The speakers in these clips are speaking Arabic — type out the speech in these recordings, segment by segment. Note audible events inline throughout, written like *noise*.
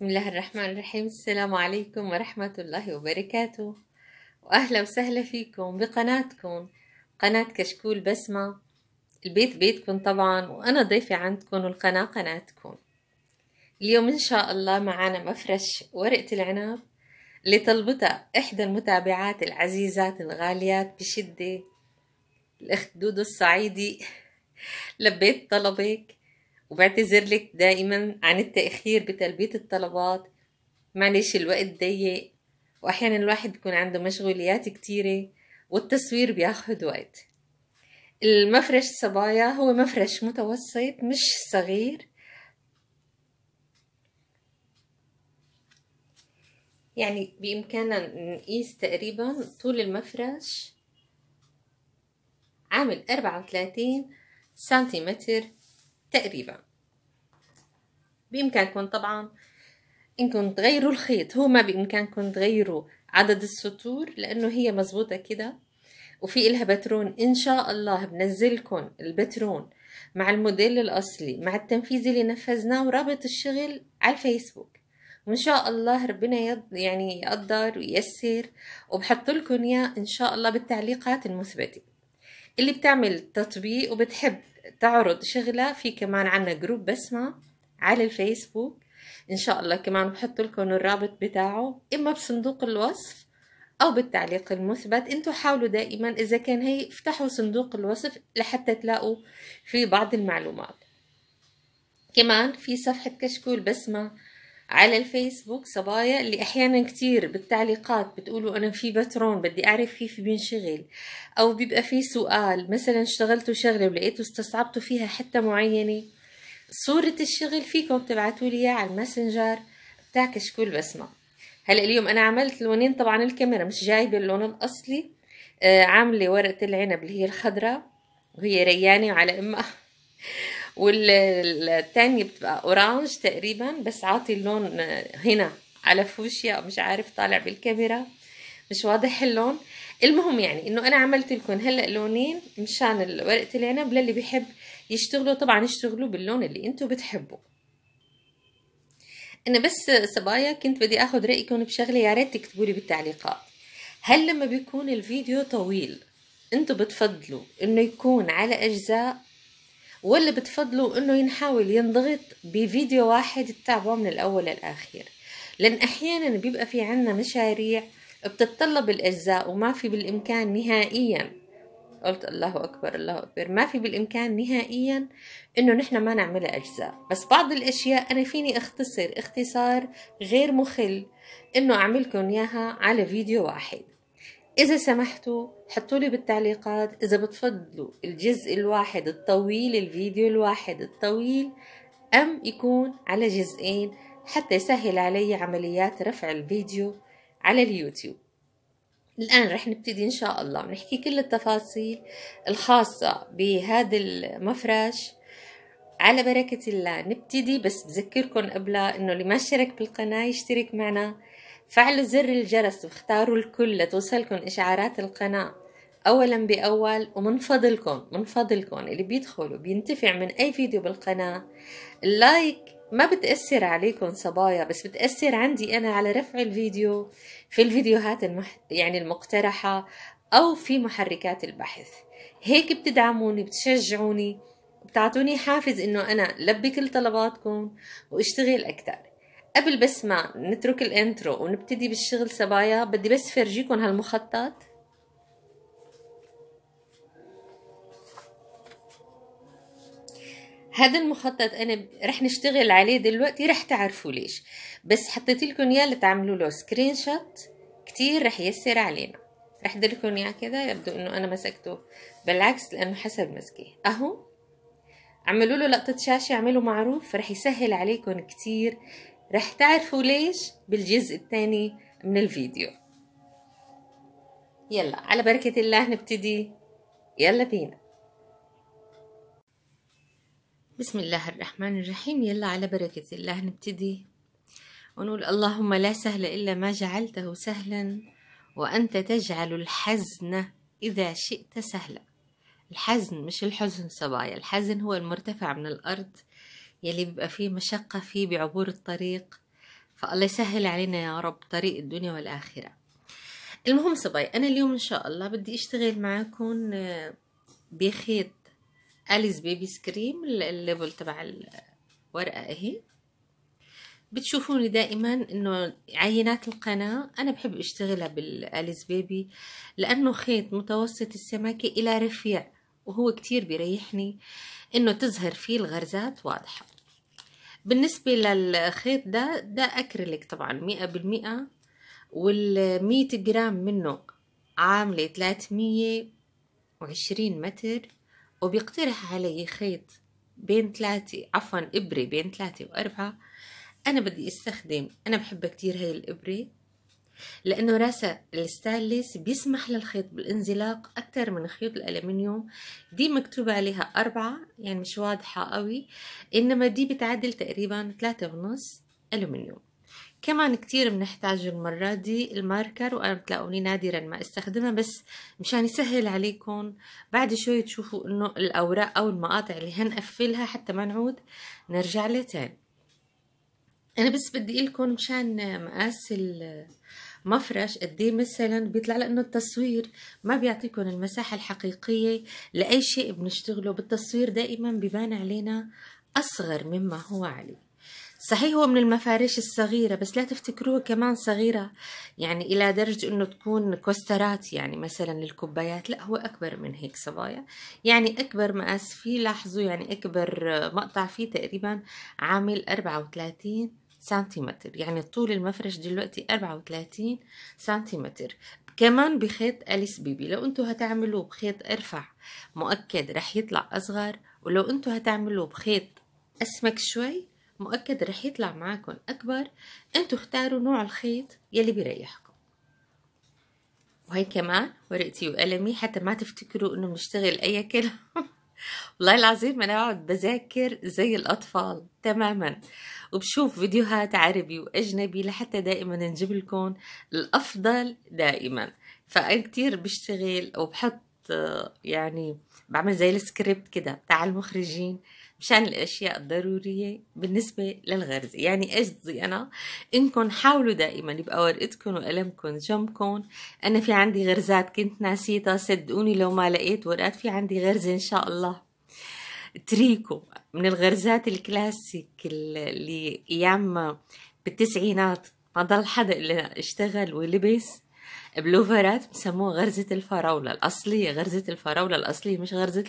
بسم الله الرحمن الرحيم السلام عليكم ورحمة الله وبركاته وأهلا وسهلا فيكم بقناتكم قناة كشكول بسمة البيت بيتكم طبعا وأنا ضيفة عندكم والقناة قناتكم اليوم إن شاء الله معانا مفرش ورقة العنب اللي طلبتها إحدى المتابعات العزيزات الغاليات بشدة الأخت دودو الصعيدي *laughs* لبيت طلبك وبعتذر لك دائما عن التأخير بتلبية الطلبات معلش الوقت ضيق وأحيانا الواحد بيكون عنده مشغوليات كتيرة والتصوير بياخد وقت المفرش صبايا هو مفرش متوسط مش صغير يعني بإمكاننا نقيس تقريبا طول المفرش عامل أربعة سنتيمتر تقريبا بإمكانكم طبعا إنكم تغيروا الخيط هو ما بإمكانكم تغيروا عدد السطور لأنه هي مزبوطة كده وفي إلها بترون إن شاء الله بنزلكم البترون مع الموديل الأصلي مع التنفيذ اللي نفذناه ورابط الشغل على الفيسبوك وان شاء الله ربنا يض... يعني يقدر وييسر وبحط لكم اياه ان شاء الله بالتعليقات المثبته اللي بتعمل تطبيق وبتحب تعرض شغلة في كمان عنا جروب بسمة على الفيسبوك إن شاء الله كمان بحط لكم الرابط بتاعه إما بصندوق الوصف أو بالتعليق المثبت أنتوا حاولوا دائما إذا كان هي افتحوا صندوق الوصف لحتى تلاقوا في بعض المعلومات كمان في صفحة كشكول بسمة على الفيسبوك صبايا اللي احيانا كتير بالتعليقات بتقولوا انا في باترون بدي اعرف كيف بينشغل او بيبقى في سؤال مثلا اشتغلتوا شغله ولقيتوا استصعبتوا فيها حته معينه صورة الشغل فيكم تبعتوا لي اياها على الماسنجر بتاع كشكول بسمة هلا اليوم انا عملت لونين طبعا الكاميرا مش جايبه اللون الاصلي آه، عامله ورقه العنب اللي هي الخضراء وهي ريانه وعلى امها والثانيه بتبقى اورانج تقريبا بس عاطي اللون هنا على فوشيا مش عارف طالع بالكاميرا مش واضح اللون المهم يعني انه انا عملت لكم هلا لونين مشان ورقه العنب للي بيحب يشتغلوا طبعا اشتغلوا باللون اللي انتم بتحبوا انا بس صبايا كنت بدي اخذ رايكم بشغله يا ريت تكتبوا لي بالتعليقات هل لما بيكون الفيديو طويل انتم بتفضلوا انه يكون على اجزاء واللي بتفضلوا انه ينحاول ينضغط بفيديو واحد تتابعوه من الاول للاخير لان احيانا بيبقى في عنا مشاريع بتتطلب الاجزاء وما في بالامكان نهائيا قلت الله اكبر الله اكبر ما في بالامكان نهائيا انه نحن ما نعملها اجزاء بس بعض الاشياء انا فيني اختصر اختصار غير مخل انه اعملكم اياها على فيديو واحد إذا سمحتوا حطوا لي بالتعليقات إذا بتفضلوا الجزء الواحد الطويل الفيديو الواحد الطويل أم يكون على جزئين حتى يسهل علي عمليات رفع الفيديو على اليوتيوب الآن رح نبتدي إن شاء الله نحكي كل التفاصيل الخاصة بهذا المفرش على بركة الله نبتدي بس بذكركم قبلها إنه اللي ما اشترك بالقناة يشترك معنا فعلوا زر الجرس واختاروا الكل لتوصلكم إشعارات القناة أولا بأول ومن فضلكم من فضلكم اللي بيدخل وبينتفع من أي فيديو بالقناة اللايك ما بتأثر عليكم صبايا بس بتأثر عندي أنا على رفع الفيديو في الفيديوهات المح... يعني المقترحة أو في محركات البحث هيك بتدعموني بتشجعوني بتعطوني حافز إنه أنا لبي كل طلباتكم واشتغل أكتر قبل بس ما نترك الانترو ونبتدي بالشغل سبايا بدي بس فرجيكم هالمخطط هذا المخطط انا رح نشتغل عليه دلوقتي رح تعرفوا ليش بس حطيت لكم اياه لتعملوا له سكرين شوت كتير رح يسر علينا رح لكم اياه كذا يبدو انه انا مسكته بالعكس لانه حسب مسكي اهو عملوا له لقطة شاشة اعملوا معروف رح يسهل عليكم كتير رح تعرفوا ليش بالجزء الثاني من الفيديو يلا على بركة الله نبتدي يلا بينا بسم الله الرحمن الرحيم يلا على بركة الله نبتدي ونقول اللهم لا سهل إلا ما جعلته سهلا وأنت تجعل الحزن إذا شئت سهلا الحزن مش الحزن صبايا الحزن هو المرتفع من الأرض يلي بيبقى فيه مشقة فيه بعبور الطريق فالله يسهل علينا يا رب طريق الدنيا والآخرة المهم صباي أنا اليوم إن شاء الله بدي أشتغل معاكم آه، بخيط أليس بيبي سكريم الليبل تبع الورقة اهي بتشوفوني دائما انه عينات القناة انا بحب اشتغلها بالاليس بيبي لانه خيط متوسط السماكة الى رفيع وهو كتير بيريحني انه تظهر فيه الغرزات واضحة بالنسبة للخيط ده ده اكريليك طبعا مئة بالمئة والمية جرام منه عاملة تلاتمية وعشرين متر وبيقترح علي خيط بين ثلاثة عفوا إبرة بين ثلاثة وأربعة أنا بدي أستخدم أنا بحب كتير هاي الإبرة لأنه راس الستانلس بيسمح للخيط بالانزلاق أكثر من خيوط الألمنيوم دي مكتوب عليها أربعة يعني مش واضحة قوي إنما دي بتعادل تقريبا ثلاثة ونص الومنيوم كمان كتير بنحتاج المرة دي الماركر وأنا بتلاقوني نادرا ما استخدمها بس مشان يسهل عليكم بعد شوي تشوفوا إنه الأوراق أو المقاطع اللي هنقفلها حتى ما نعود نرجع لها تاني أنا بس بدي لكم مشان مقاس مفرش قد إيه مثلا بيطلع لانه التصوير ما بيعطيكم المساحه الحقيقيه لاي شيء بنشتغله بالتصوير دائما ببان علينا اصغر مما هو عليه صحيح هو من المفارش الصغيرة بس لا تفتكروه كمان صغيرة يعني إلى درجة أنه تكون كوسترات يعني مثلا للكوبايات لا هو أكبر من هيك صبايا يعني أكبر مقاس فيه لاحظوا يعني أكبر مقطع فيه تقريبا عامل 34 سنتيمتر يعني طول المفرش دلوقتي 34 سنتيمتر كمان بخيط أليس بيبي لو انتو هتعملوه بخيط ارفع مؤكد رح يطلع اصغر ولو انتو هتعملوه بخيط اسمك شوي مؤكد رح يطلع معاكم اكبر انتو اختاروا نوع الخيط يلي بيريحكم وهي كمان ورقتي وقلمي حتى ما تفتكروا انه بنشتغل اي كلام *laughs* والله العظيم انا بقعد بذاكر زي الاطفال تماما وبشوف فيديوهات عربي واجنبي لحتى دائما نجيب لكم الافضل دائما فانا كتير بشتغل وبحط آه، يعني بعمل زي السكريبت كده تاع المخرجين مشان الأشياء الضرورية بالنسبة للغرزه يعني قصدي أنا إنكم حاولوا دائما يبقى ورقتكم وقلمكم جنبكم أنا في عندي غرزات كنت ناسيتها صدقوني لو ما لقيت ورقات في عندي غرزة إن شاء الله تريكو من الغرزات الكلاسيك اللي أيام بالتسعينات ما ضل حدا إلا اشتغل ولبس بلوفرات بسموه غرزة الفراولة الأصلية غرزة الفراولة الأصلية مش غرزة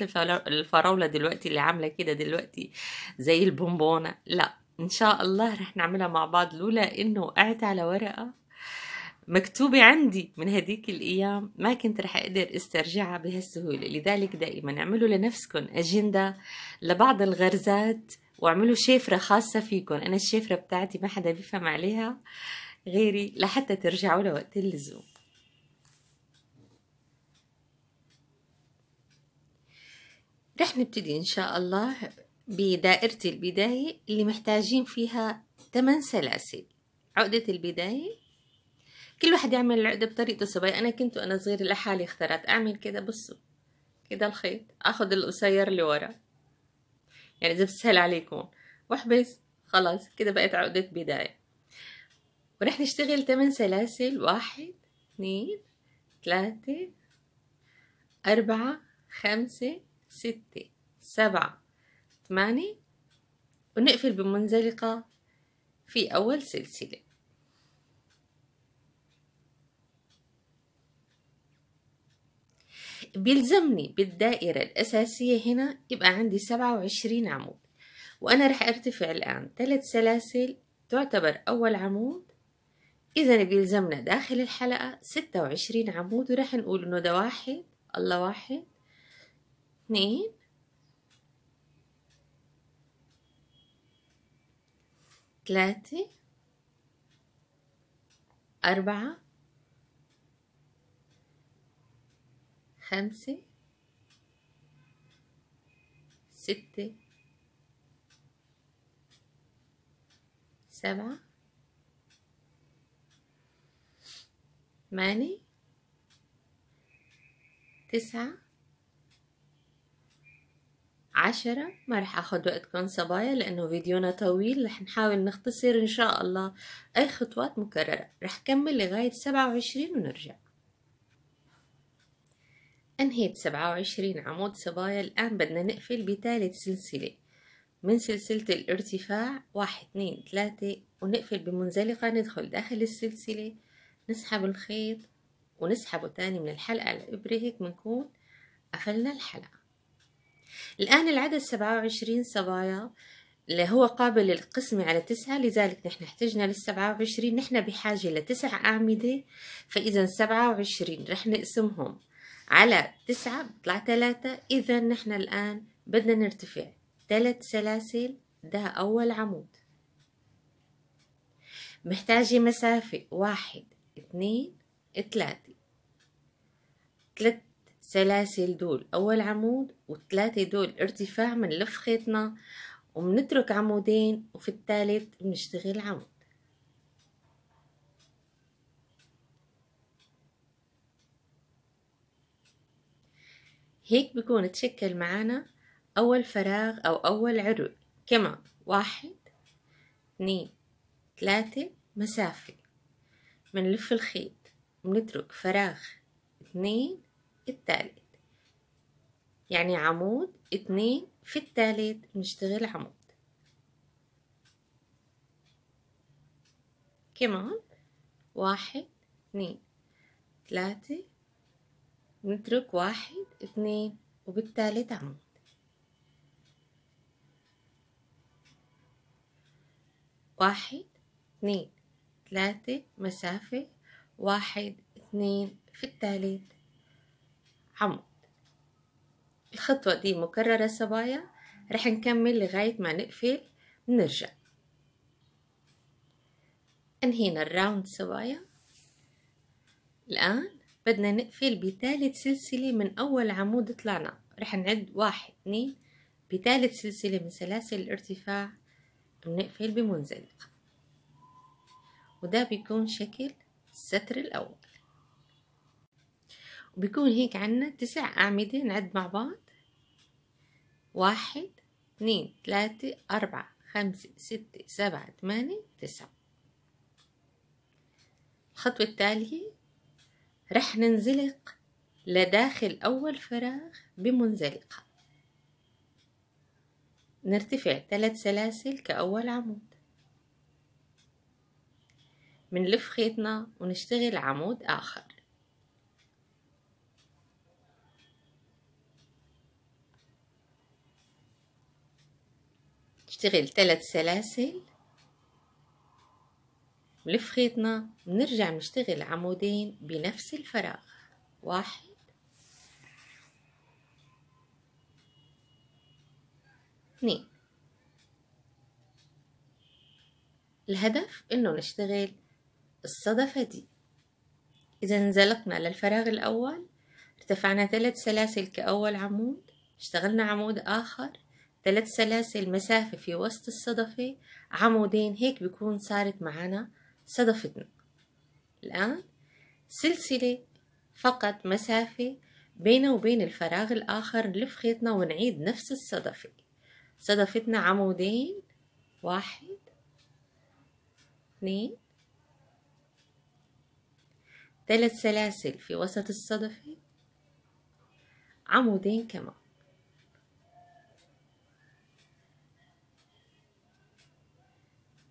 الفراولة دلوقتي اللي عاملة كده دلوقتي زي البونبونة لا إن شاء الله رح نعملها مع بعض لولا إنه وقعت على ورقة مكتوبة عندي من هديك الأيام ما كنت رح أقدر استرجعها بهالسهولة لذلك دائما اعملوا لنفسكم أجندة لبعض الغرزات واعملوا شفرة خاصة فيكم أنا الشفرة بتاعتي ما حدا بيفهم عليها غيري لحتى ترجعوا لوقت اللزوم رح نبتدي إن شاء الله بدائرة البداية اللي محتاجين فيها 8 سلاسل عقدة البداية كل واحد يعمل العقدة بطريقته سواء أنا كنت وأنا صغيرة لحالي اخترت أعمل كده بصوا كده الخيط أخذ القصير اللي ورا يعني إذا بسهل عليكم واحبس خلاص كده بقت عقدة بداية ورح نشتغل 8 سلاسل واحد اثنين ثلاثة أربعة خمسة ستة سبعة ثمانية ونقفل بمنزلقة في أول سلسلة بيلزمني بالدائرة الأساسية هنا يبقى عندي سبعة وعشرين عمود وأنا رح أرتفع الآن ثلاث سلاسل تعتبر أول عمود إذا بيلزمنا داخل الحلقة ستة وعشرين عمود ورح نقول إنه ده واحد الله واحد اثنين ثلاثة أربعة خمسة ستة سبعة ثمانية تسعة عشرة ما رح أخذ وقتكم صبايا لانه فيديونا طويل رح نحاول نختصر ان شاء الله اي خطوات مكررة رح كمل لغاية سبعة وعشرين ونرجع انهيت سبعة وعشرين عمود صبايا الان بدنا نقفل بثالث سلسلة من سلسلة الارتفاع واحد اثنين ثلاثة ونقفل بمنزلقة ندخل داخل السلسلة نسحب الخيط ونسحبه تاني من الحلقة الإبرة هيك بنكون قفلنا الحلقة الآن العدد سبعة وعشرين صبايا اللي هو قابل للقسمة على تسعة لذلك نحن احتجنا للسبعة وعشرين نحن بحاجة لتسع أعمدة فإذا سبعة وعشرين رح نقسمهم على تسعة بطلع ثلاثة إذا نحن الآن بدنا نرتفع ثلاث سلاسل ده أول عمود محتاجة مسافة واحد اثنين ثلاثة ثلاث سلاسل دول أول عمود وثلاثة دول ارتفاع لف خيطنا وبنترك عمودين وفي الثالث بنشتغل عمود هيك بكون تشكل معنا أول فراغ أو أول عرق كمان واحد اثنين ثلاثة مسافة منلف الخيط بنترك فراغ اثنين الثالث يعني عمود اتنين في الثالث بنشتغل عمود كمان واحد اتنين ثلاثة نترك واحد اتنين وبالتالت عمود واحد اثنين ثلاثة مسافة واحد اثنين في الثالث حمض الخطوة دي مكررة صبايا رح نكمل لغاية ما نقفل ونرجع انهينا الراوند صبايا الآن بدنا نقفل بثالث سلسلة من أول عمود طلعنا رح نعد واحد اتنين بثالث سلسلة من سلاسل الارتفاع بنقفل بمنزلق وده بيكون شكل الستر الأول بيكون هيك عنا تسع أعمدة نعد مع بعض واحد اتنين تلاتة أربعة خمسة ستة سبعة تمانية تسعة الخطوة التالية رح ننزلق لداخل أول فراغ بمنزلقة نرتفع ثلاث سلاسل كأول عمود منلف خيطنا ونشتغل عمود آخر نشتغل ثلاث سلاسل نلف خيطنا بنرجع نشتغل عمودين بنفس الفراغ واحد اثنين الهدف انه نشتغل الصدفة دي اذا انزلقنا للفراغ الاول ارتفعنا ثلاث سلاسل كأول عمود اشتغلنا عمود اخر ثلاث سلاسل مسافة في وسط الصدفة عمودين هيك بيكون صارت معنا صدفتنا الآن سلسلة فقط مسافة بين وبين الفراغ الآخر نلف خيطنا ونعيد نفس الصدفة صدفتنا عمودين واحد اثنين ثلاث سلاسل في وسط الصدفة عمودين كمان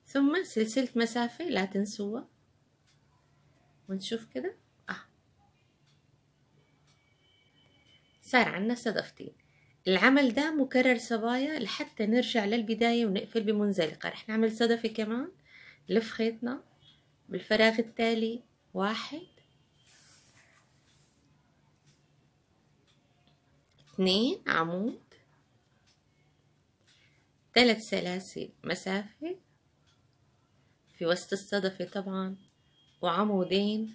ثم سلسلة مسافة لا تنسوها ونشوف كده آه صار عنا صدفتين العمل ده مكرر صبايا لحتى نرجع للبداية ونقفل بمنزلقة رح نعمل صدفة كمان لف خيطنا بالفراغ التالي واحد اثنين عمود ثلاث سلاسل مسافة في وسط الصدفة طبعا وعمودين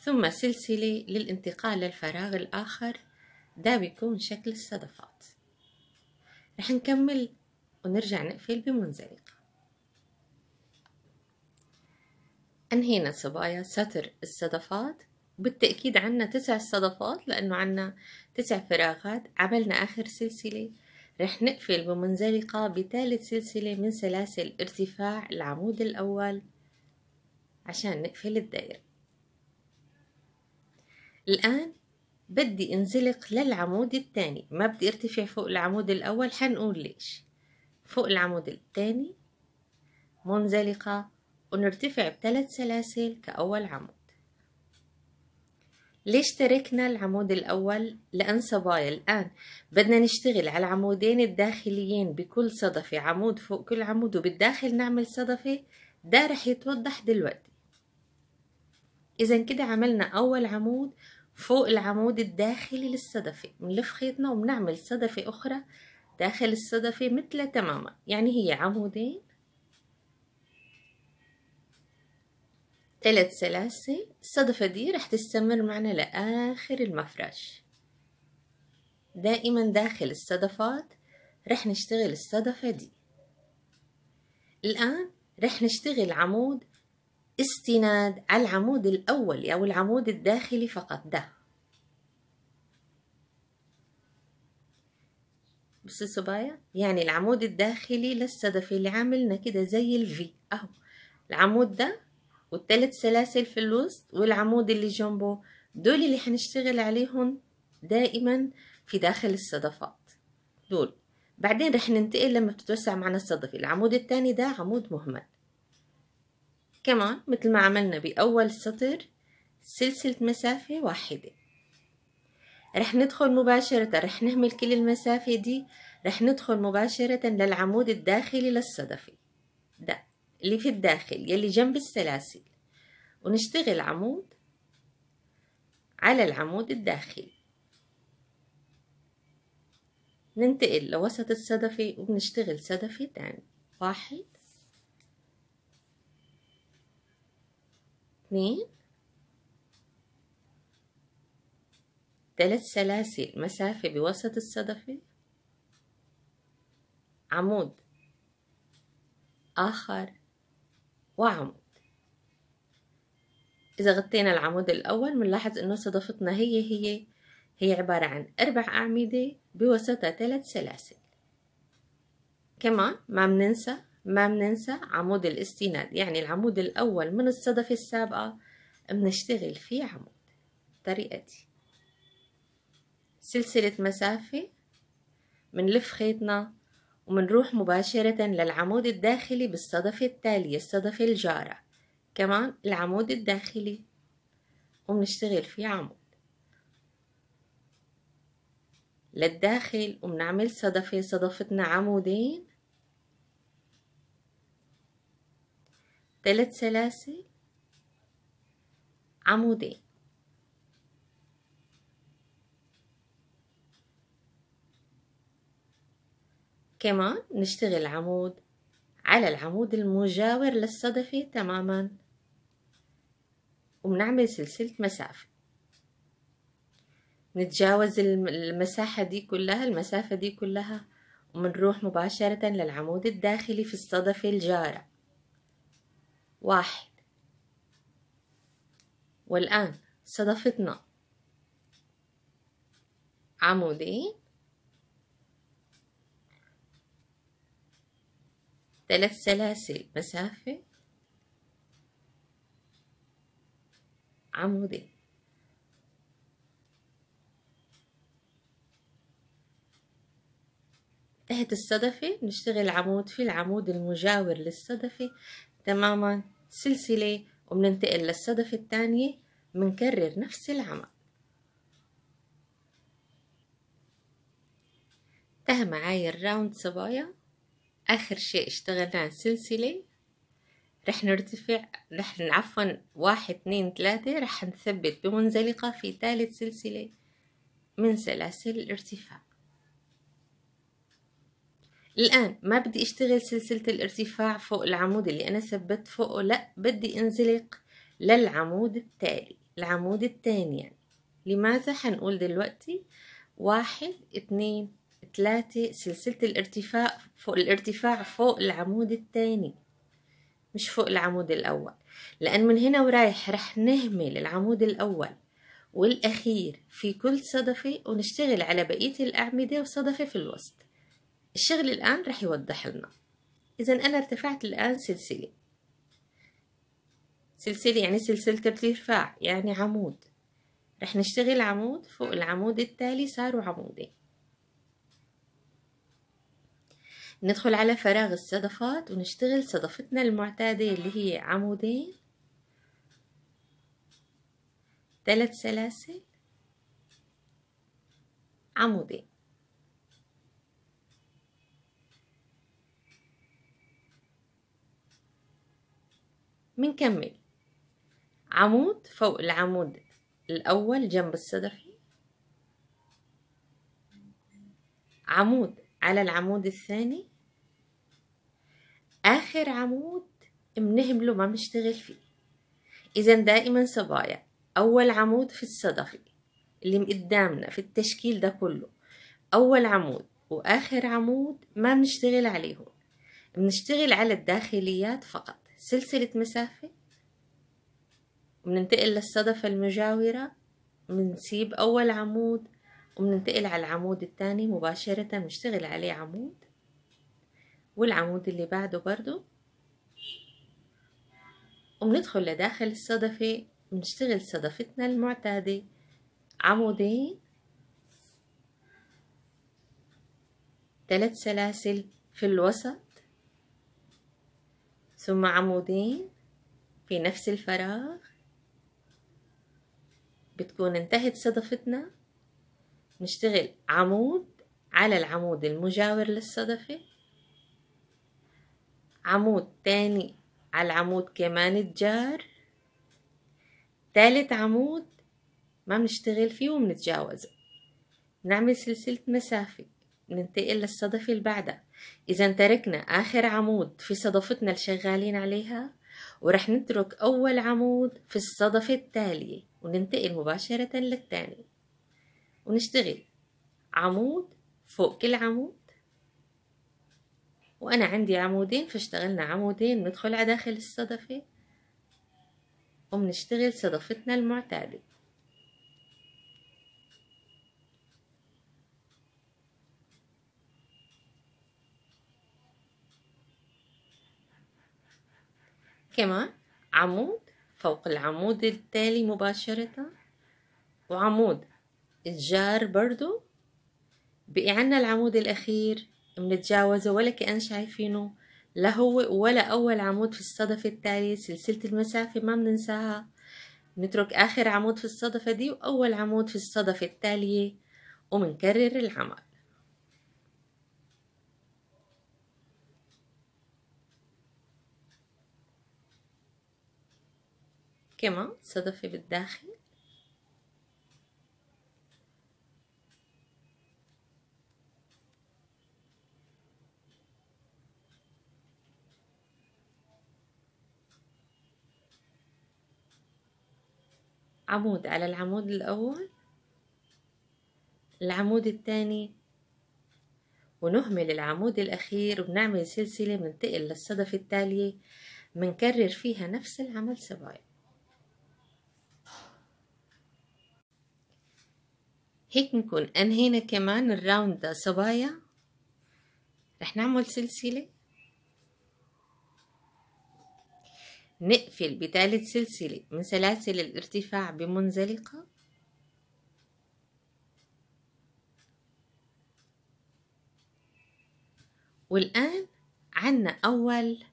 ثم سلسلة للانتقال للفراغ الآخر ده بيكون شكل الصدفات رح نكمل ونرجع نقفل بمنزلقة أنهينا صبايا سطر الصدفات بالتأكيد عنا تسع صدفات لأنه عنا تسع فراغات عملنا آخر سلسلة رح نقفل بمنزلقة بثالث سلسلة من سلاسل ارتفاع العمود الأول عشان نقفل الدائرة الآن بدي انزلق للعمود الثاني ما بدي ارتفع فوق العمود الأول حنقول ليش فوق العمود الثاني منزلقة ونرتفع بثلاث سلاسل كأول عمود ليش تركنا العمود الأول؟ لأن صبايا الآن بدنا نشتغل على العمودين الداخليين بكل صدفة عمود فوق كل عمود وبالداخل نعمل صدفة ده رح يتوضح دلوقتي إذا كده عملنا أول عمود فوق العمود الداخلي للصدفة بنلف خيطنا وبنعمل صدفة أخرى داخل الصدفة مثلها تماما يعني هي عمودين ثلاث سلاسل الصدفة دي رح تستمر معنا لآخر المفرش دائما داخل الصدفات رح نشتغل الصدفة دي الآن رح نشتغل عمود استناد على العمود الأول أو العمود الداخلي فقط ده بس صبايا يعني العمود الداخلي للصدفة اللي عاملنا كده زي الفي أهو العمود ده والثلاث سلاسل في الوسط والعمود اللي جنبه دول اللي هنشتغل عليهم دائما في داخل الصدفات دول بعدين رح ننتقل لما بتتوسع معنا الصدفة العمود الثاني ده عمود مهمل كمان مثل ما عملنا بأول سطر سلسلة مسافة واحدة رح ندخل مباشرة رح نهمل كل المسافة دي رح ندخل مباشرة للعمود الداخلي للصدفة ده اللي في الداخل يلي جنب السلاسل ونشتغل عمود على العمود الداخلي ننتقل لوسط الصدفة وبنشتغل صدفة تاني واحد اثنين ثلاث سلاسل مسافة بوسط الصدفة عمود آخر وعمود إذا غطينا العمود الأول بنلاحظ إنه صدفتنا هي هي هي عبارة عن أربع أعمدة بوسطها ثلاث سلاسل كمان ما بننسى ما بننسى عمود الاستناد يعني العمود الأول من الصدفة السابقة بنشتغل فيه عمود الطريقة دي سلسلة مسافة بنلف خيطنا ومنروح مباشرة للعمود الداخلي بالصدفة التالية الصدفة الجارة كمان العمود الداخلي وبنشتغل فيه عمود للداخل وبنعمل صدفة صدفتنا عمودين ثلاث سلاسل عمودين كمان نشتغل عمود على العمود المجاور للصدفة تماما وبنعمل سلسلة مسافة نتجاوز المساحة دي كلها المسافة دي كلها ومنروح مباشرة للعمود الداخلي في الصدفة الجارة واحد والآن صدفتنا عمودين ثلاث سلاسل مسافة عمودين تحت الصدفة بنشتغل عمود في العمود المجاور للصدفة تماما سلسلة وبننتقل للصدفة الثانية بنكرر نفس العمل انتهى معاي الراوند صبايا آخر شيء اشتغلنا عن سلسلة رح نرتفع رح عفوا واحد اتنين تلاتة رح نثبت بمنزلقة في ثالث سلسلة من سلاسل الارتفاع الآن ما بدي اشتغل سلسلة الارتفاع فوق العمود اللي أنا ثبت فوقه لا بدي انزلق للعمود التالي العمود الثاني يعني لماذا حنقول دلوقتي واحد اتنين ثلاثة سلسلة الارتفاع فوق الارتفاع فوق العمود الثاني مش فوق العمود الأول لأن من هنا ورايح رح نهمل العمود الأول والأخير في كل صدفة ونشتغل على بقية الأعمدة وصدفة في الوسط الشغل الآن رح يوضح لنا إذا أنا ارتفعت الآن سلسلة سلسلة يعني سلسلة ارتفاع يعني عمود رح نشتغل عمود فوق العمود التالي صاروا عمودين ندخل على فراغ الصدفات ونشتغل صدفتنا المعتادة اللي هي عمودين ثلاث سلاسل عمودين منكمل عمود فوق العمود الأول جنب الصدفي عمود على العمود الثاني آخر عمود بنهمله ما بنشتغل فيه إذا دائما صبايا أول عمود في الصدفة اللي قدامنا في التشكيل ده كله أول عمود وآخر عمود ما بنشتغل عليهم بنشتغل على الداخليات فقط سلسلة مسافة بننتقل للصدفة المجاورة بنسيب أول عمود وبننتقل على العمود الثاني مباشرة بنشتغل عليه عمود والعمود اللي بعده برضو وبندخل لداخل الصدفة بنشتغل صدفتنا المعتادة عمودين ثلاث سلاسل في الوسط ثم عمودين في نفس الفراغ بتكون انتهت صدفتنا بنشتغل عمود على العمود المجاور للصدفة عمود تاني على العمود كمان الجار تالت عمود ما بنشتغل فيه وبنتجاوزه نعمل سلسلة مسافة ننتقل للصدفة اللي بعدها إذا تركنا آخر عمود في صدفتنا اللي شغالين عليها ورح نترك أول عمود في الصدفة التالية وننتقل مباشرة للتاني ونشتغل عمود فوق كل عمود وأنا عندي عمودين فاشتغلنا عمودين ندخل على داخل الصدفة ومنشتغل صدفتنا المعتادة كمان عمود فوق العمود التالي مباشرة وعمود الجار برضو بقي عنا العمود الأخير منتجاوزه ولا كأن شايفينه لا هو ولا أول عمود في الصدفة التالية سلسلة المسافة ما بننساها نترك آخر عمود في الصدفة دي وأول عمود في الصدفة التالية ومنكرر العمل كمان صدفة بالداخل عمود على العمود الأول العمود الثاني ونهمل العمود الأخير وبنعمل سلسلة بننتقل للصدف التالية بنكرر فيها نفس العمل سبايا هيك نكون أنهينا كمان الراوند صبايا رح نعمل سلسلة نقفل بثالث سلسلة من سلاسل الارتفاع بمنزلقة والآن عنا أول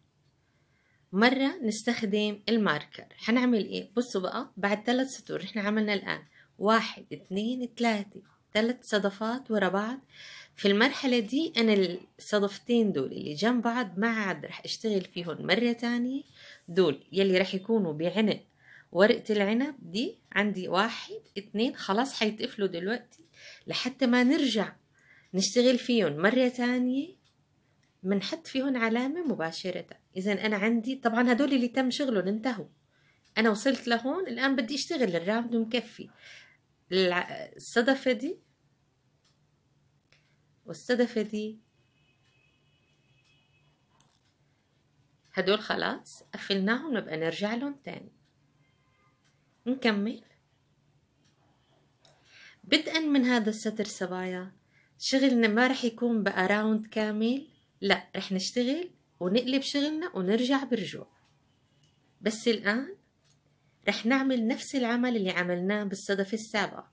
مرة نستخدم الماركر حنعمل إيه؟ بصوا بقى بعد ثلاث سطور إحنا عملنا الآن واحد اتنين تلاتة ثلاث صدفات ورا بعض في المرحلة دي أنا الصدفتين دول اللي جنب بعض ما عاد رح أشتغل فيهم مرة تانية دول يلي رح يكونوا بعنق ورقة العنب دي عندي واحد اتنين خلاص حيتقفلوا دلوقتي لحتى ما نرجع نشتغل فيهم مرة تانية منحط فيهم علامة مباشرة إذا أنا عندي طبعا هدول اللي تم شغلهم انتهوا أنا وصلت لهون الآن بدي أشتغل الراوند مكفي الصدفة دي والصدفة دي هدول خلاص قفلناهم نبقى نرجع لهم تاني نكمل بدءا من هذا السطر سبايا شغلنا ما رح يكون بقى راوند كامل لا رح نشتغل ونقلب شغلنا ونرجع برجوع بس الآن رح نعمل نفس العمل اللي عملناه بالصدفة السابق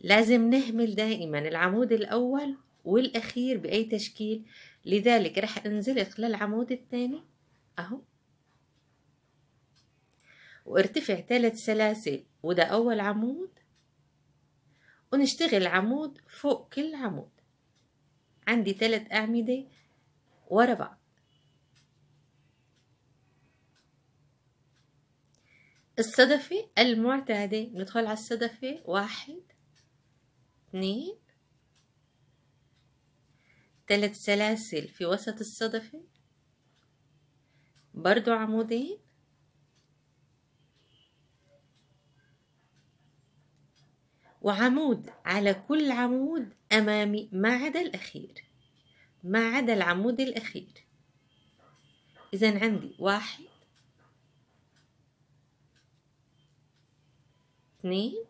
لازم نهمل دائما العمود الأول والأخير بأي تشكيل لذلك راح انزلق للعمود الثاني أهو وارتفع ثلاث سلاسل وده أول عمود ونشتغل عمود فوق كل عمود عندي ثلاث أعمدة ورا بعض الصدفة المعتادة ندخل على الصدفة واحد اثنين ثلاث سلاسل في وسط الصدفة برضو عمودين وعمود على كل عمود أمامي ما عدا الأخير ما عدا العمود الأخير إذا عندي واحد اثنين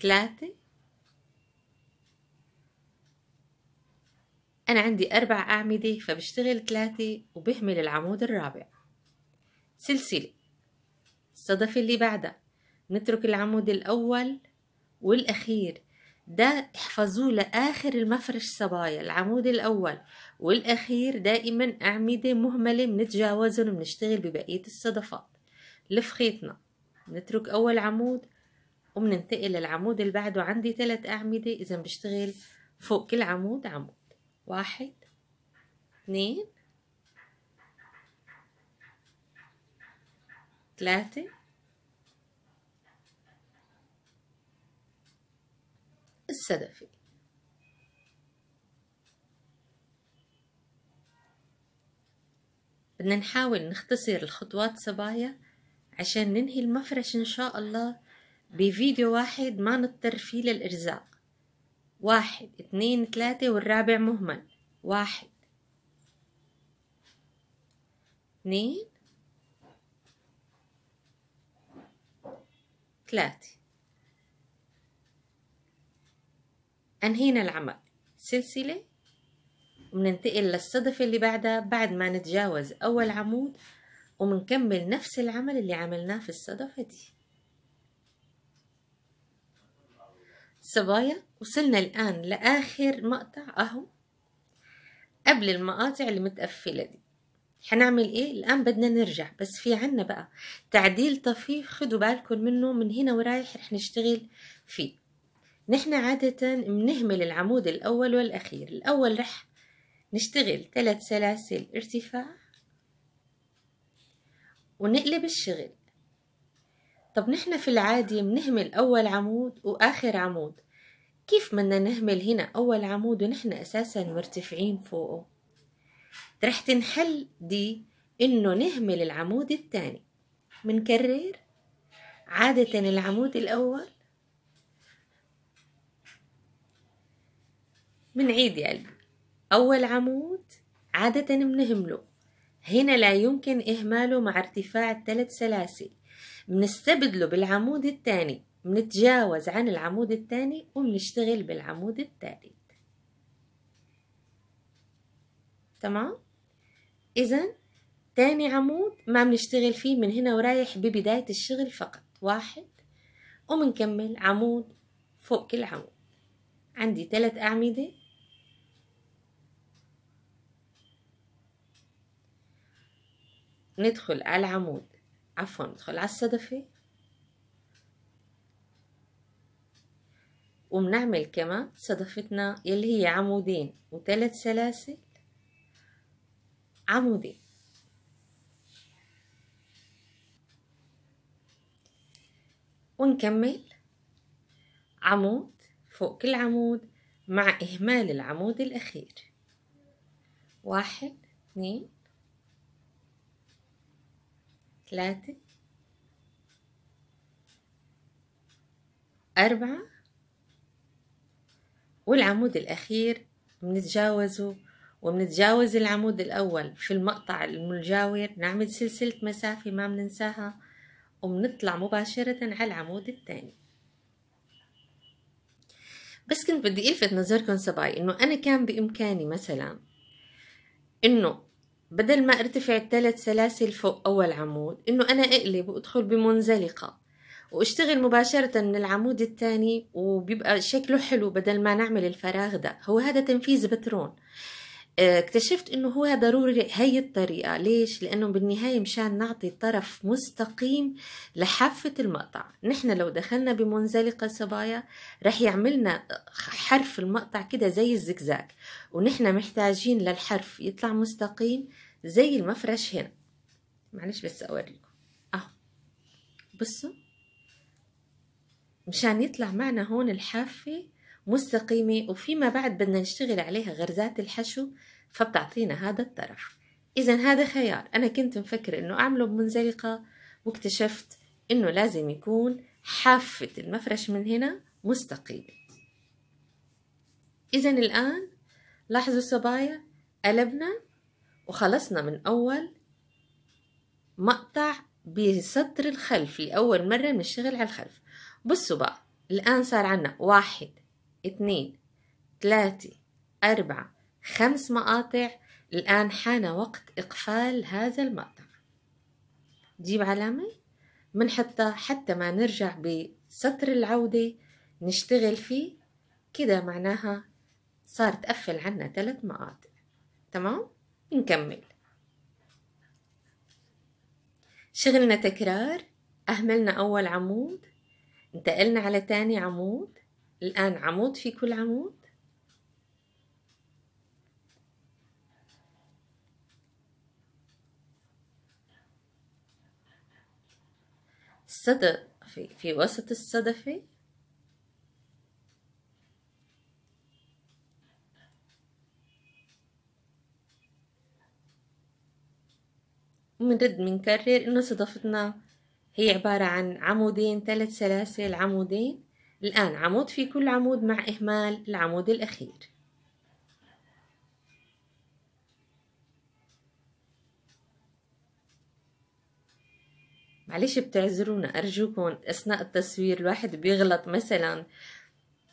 ثلاثة أنا عندي أربع أعمدة فبشتغل ثلاثة وبهمل العمود الرابع سلسلة الصدفة اللي بعدها نترك العمود الأول والأخير ده احفظوه لآخر المفرش صبايا العمود الأول والأخير دائما أعمدة مهملة منتجاوزهم ومنشتغل ببقية الصدفات لف خيطنا نترك أول عمود وبننتقل للعمود اللي بعده عندي ثلاث أعمدة إذا بشتغل فوق كل عمود عمود واحد اثنين ثلاثة السدفي بدنا نحاول نختصر الخطوات سبايا عشان ننهي المفرش إن شاء الله بفيديو واحد ما نضطر فيه للإرزاق واحد اثنين ثلاثة والرابع مهمل واحد اثنين ثلاثة أنهينا العمل سلسلة وبننتقل للصدفة اللي بعدها بعد ما نتجاوز أول عمود ومنكمل نفس العمل اللي عملناه في الصدفة دي صبايا وصلنا الآن لآخر مقطع أهو قبل المقاطع اللي متقفلة دي حنعمل ايه الان بدنا نرجع بس في عنا بقى تعديل طفيف خدوا بالكم منه من هنا ورايح رح نشتغل فيه نحن عادة بنهمل العمود الاول والاخير الاول رح نشتغل ثلاث سلاسل ارتفاع ونقلب الشغل طب نحن في العادي بنهمل أول عمود وآخر عمود كيف بدنا نهمل هنا أول عمود ونحن أساسا مرتفعين فوقه رح تنحل دي إنه نهمل العمود الثاني منكرر عادة العمود الأول منعيد يا قلبي أول عمود عادة بنهمله هنا لا يمكن إهماله مع ارتفاع الثلاث سلاسل بنستبدله بالعمود الثاني بنتجاوز عن العمود الثاني وبنشتغل بالعمود الثالث تمام اذا تاني عمود ما بنشتغل فيه من هنا ورايح ببداية الشغل فقط واحد وبنكمل عمود فوق كل عمود عندي ثلاث أعمدة ندخل على العمود عفوا ندخل على الصدفة وبنعمل كمان صدفتنا يلي هي عمودين وثلاث سلاسل عمودين ونكمل عمود فوق كل عمود مع إهمال العمود الأخير واحد اثنين ثلاثة أربعة والعمود الأخير بنتجاوزه وبنتجاوز العمود الأول في المقطع المجاور نعمل سلسلة مسافة ما بننساها وبنطلع مباشرة على العمود الثاني بس كنت بدي الفت نظركم سباي انه انا كان بامكاني مثلا انه بدل ما ارتفع الثلاث سلاسل فوق أول عمود إنه أنا أقلب وأدخل بمنزلقة واشتغل مباشرة من العمود الثاني وبيبقى شكله حلو بدل ما نعمل الفراغ ده هو هذا تنفيذ بترون آه، اكتشفت انه هو ضروري هي الطريقه ليش لانه بالنهايه مشان نعطي طرف مستقيم لحافه المقطع نحن لو دخلنا بمنزلقه صبايا رح يعملنا حرف المقطع كده زي الزجزاج ونحن محتاجين للحرف يطلع مستقيم زي المفرش هنا معلش بس اوريكم اهو بصوا مشان يطلع معنا هون الحافه مستقيمة وفيما بعد بدنا نشتغل عليها غرزات الحشو فبتعطينا هذا الطرف إذا هذا خيار أنا كنت مفكر إنه أعمله بمنزلقة واكتشفت إنه لازم يكون حافة المفرش من هنا مستقيمة إذا الآن لاحظوا الصبايا قلبنا وخلصنا من أول مقطع بسطر الخلفي أول مرة بنشتغل على الخلف بصوا بقى الآن صار عنا واحد اثنين ثلاثة أربعة خمس مقاطع الآن حان وقت إقفال هذا المقطع جيب علامة منحطها حتى ما نرجع بسطر العودة نشتغل فيه كده معناها صار تقفل عنا ثلاث مقاطع تمام نكمل شغلنا تكرار أهملنا أول عمود انتقلنا على تاني عمود الآن عمود في كل عمود الصدف في, في وسط الصدفة ومنرد منكرر إنه صدفتنا هي عبارة عن عمودين ثلاث سلاسل عمودين الآن عمود في كل عمود مع إهمال العمود الأخير معلش بتعذرونا أرجوكم أثناء التصوير الواحد بيغلط مثلا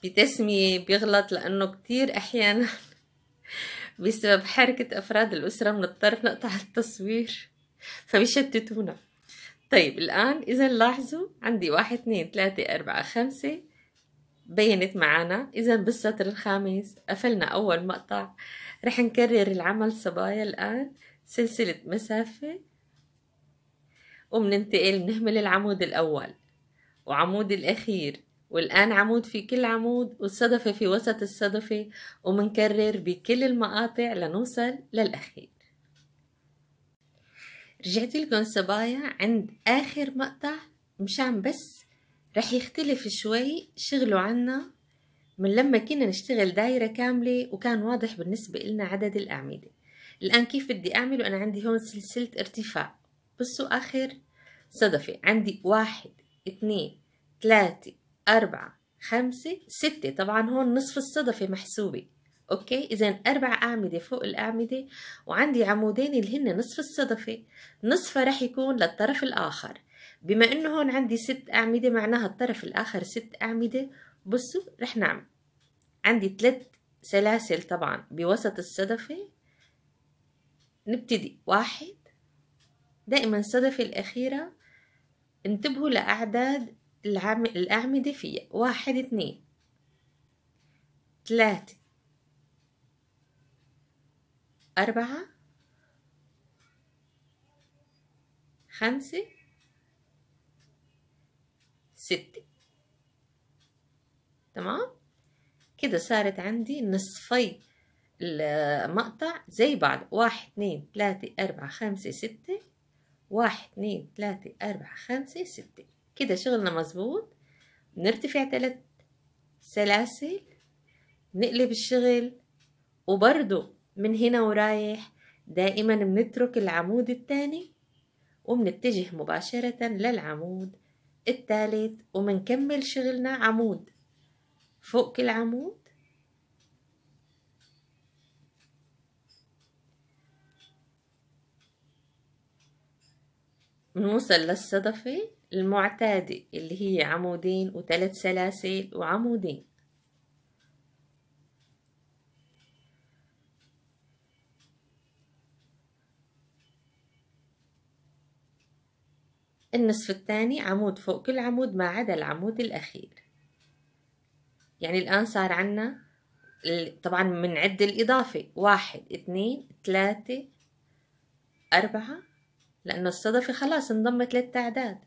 بتسمية بيغلط لأنه كتير أحيانا *laughs* بسبب حركة أفراد الأسرة بنضطر نقطع التصوير فبيشتتونا طيب الآن إذا لاحظوا عندي واحد اثنين ثلاثة أربعة خمسة بينت معنا إذا بالسطر الخامس قفلنا أول مقطع رح نكرر العمل صبايا الآن سلسلة مسافة وبننتقل بنهمل العمود الأول وعمود الأخير والآن عمود في كل عمود والصدفة في وسط الصدفة ومنكرر بكل المقاطع لنوصل للأخير رجعت لكم صبايا عند آخر مقطع مشان بس رح يختلف شوي شغله عنا من لما كنا نشتغل دايرة كاملة وكان واضح بالنسبة لنا عدد الأعمدة الآن كيف بدي أعمله أنا عندي هون سلسلة ارتفاع بصوا آخر صدفة عندي واحد اثنين ثلاثة أربعة خمسة ستة طبعا هون نصف الصدفة محسوبة أوكي إذا أربع أعمدة فوق الأعمدة وعندي عمودين اللي هن نصف الصدفة نصفها رح يكون للطرف الآخر بما انه هون عندي ست اعمدة معناها الطرف الاخر ست اعمدة بصوا رح نعمل عندي ثلاث سلاسل طبعا بوسط الصدفة نبتدي واحد دائما الصدفة الأخيرة انتبهوا لأعداد العم... الأعمدة فيها واحد اثنين ثلاثة أربعة خمسة ستة تمام كده صارت عندي نصفي المقطع زي بعض واحد اتنين تلاتة أربعة خمسة ستة واحد اتنين تلاتة أربعة خمسة ستة كده شغلنا مظبوط نرتفع تلات سلاسل نقلب الشغل وبرضو من هنا ورايح دائما بنترك العمود الثاني وبنتجه مباشرة للعمود الثالث ومنكمل شغلنا عمود فوق كل عمود نوصل للصدفة المعتادة اللي هي عمودين وثلاث سلاسل وعمودين النصف الثاني عمود فوق كل عمود ما عدا العمود الأخير يعني الآن صار عنا طبعا من عد الإضافة واحد اثنين ثلاثة أربعة لأنه الصدفة خلاص انضمت للتعداد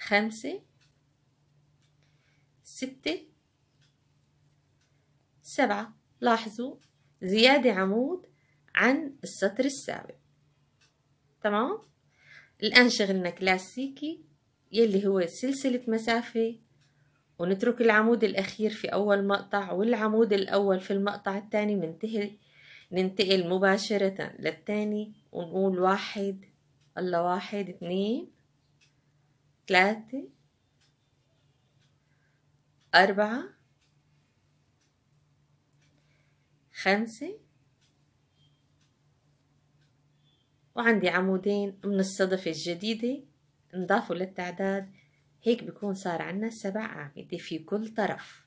خمسة ستة سبعة لاحظوا زيادة عمود عن السطر السابق تمام؟ الآن شغلنا كلاسيكي يلي هو سلسلة مسافة ونترك العمود الأخير في أول مقطع والعمود الأول في المقطع الثاني منتهي ننتقل مباشرة للثاني ونقول واحد الله واحد اثنين ثلاثة أربعة خمسة وعندي عمودين من الصدف الجديدة نضافوا للتعداد هيك بكون صار عنا سبع أعمدة في كل طرف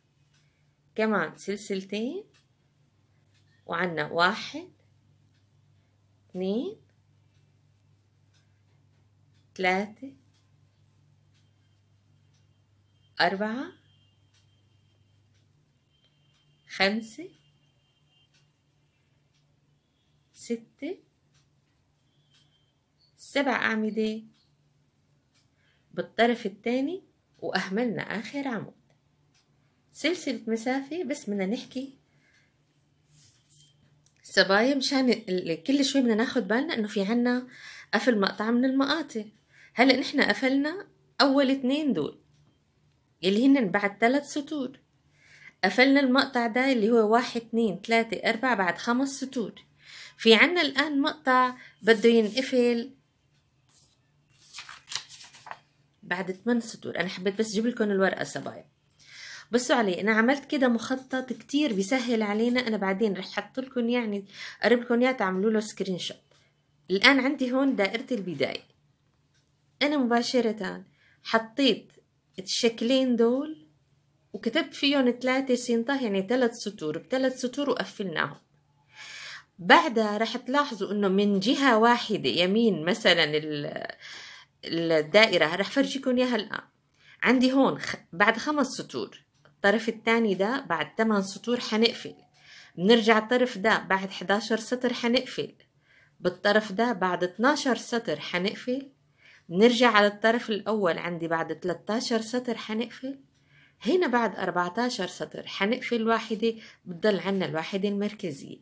كمان سلسلتين وعنا واحد اثنين ثلاثة أربعة خمسة ستة سبع أعمدة بالطرف الثاني وأهملنا آخر عمود سلسلة مسافة بس بدنا نحكي سبايا مشان كل شوي بدنا ناخد بالنا انه في عنا قفل مقطع من المقاطع هلا نحن قفلنا اول اتنين دول اللي هن بعد ثلاث سطور قفلنا المقطع ده اللي هو واحد اتنين تلاتة اربعة بعد خمس سطور في عنا الان مقطع بده ينقفل بعد 8 سطور انا حبيت بس جيب لكم الورقه صبايا بصوا علي انا عملت كده مخطط كتير بيسهل علينا انا بعدين رح احط لكم يعني اقرب لكم اياه تعملوا له سكرين شوت الان عندي هون دائره البدايه انا مباشره حطيت الشكلين دول وكتبت فيهم ثلاثة سنطة يعني ثلاث سطور بثلاث سطور وقفلناهم بعدها رح تلاحظوا انه من جهة واحدة يمين مثلا الدائرة رح فرجيكم إياها الآن عندي هون بعد خمس سطور الطرف الثاني ده بعد ثمان سطور حنقفل بنرجع الطرف ده بعد 11 سطر حنقفل بالطرف ده بعد 12 سطر حنقفل بنرجع على الطرف الأول عندي بعد 13 سطر حنقفل هنا بعد 14 سطر حنقفل واحدة بتضل عنا الواحدة المركزية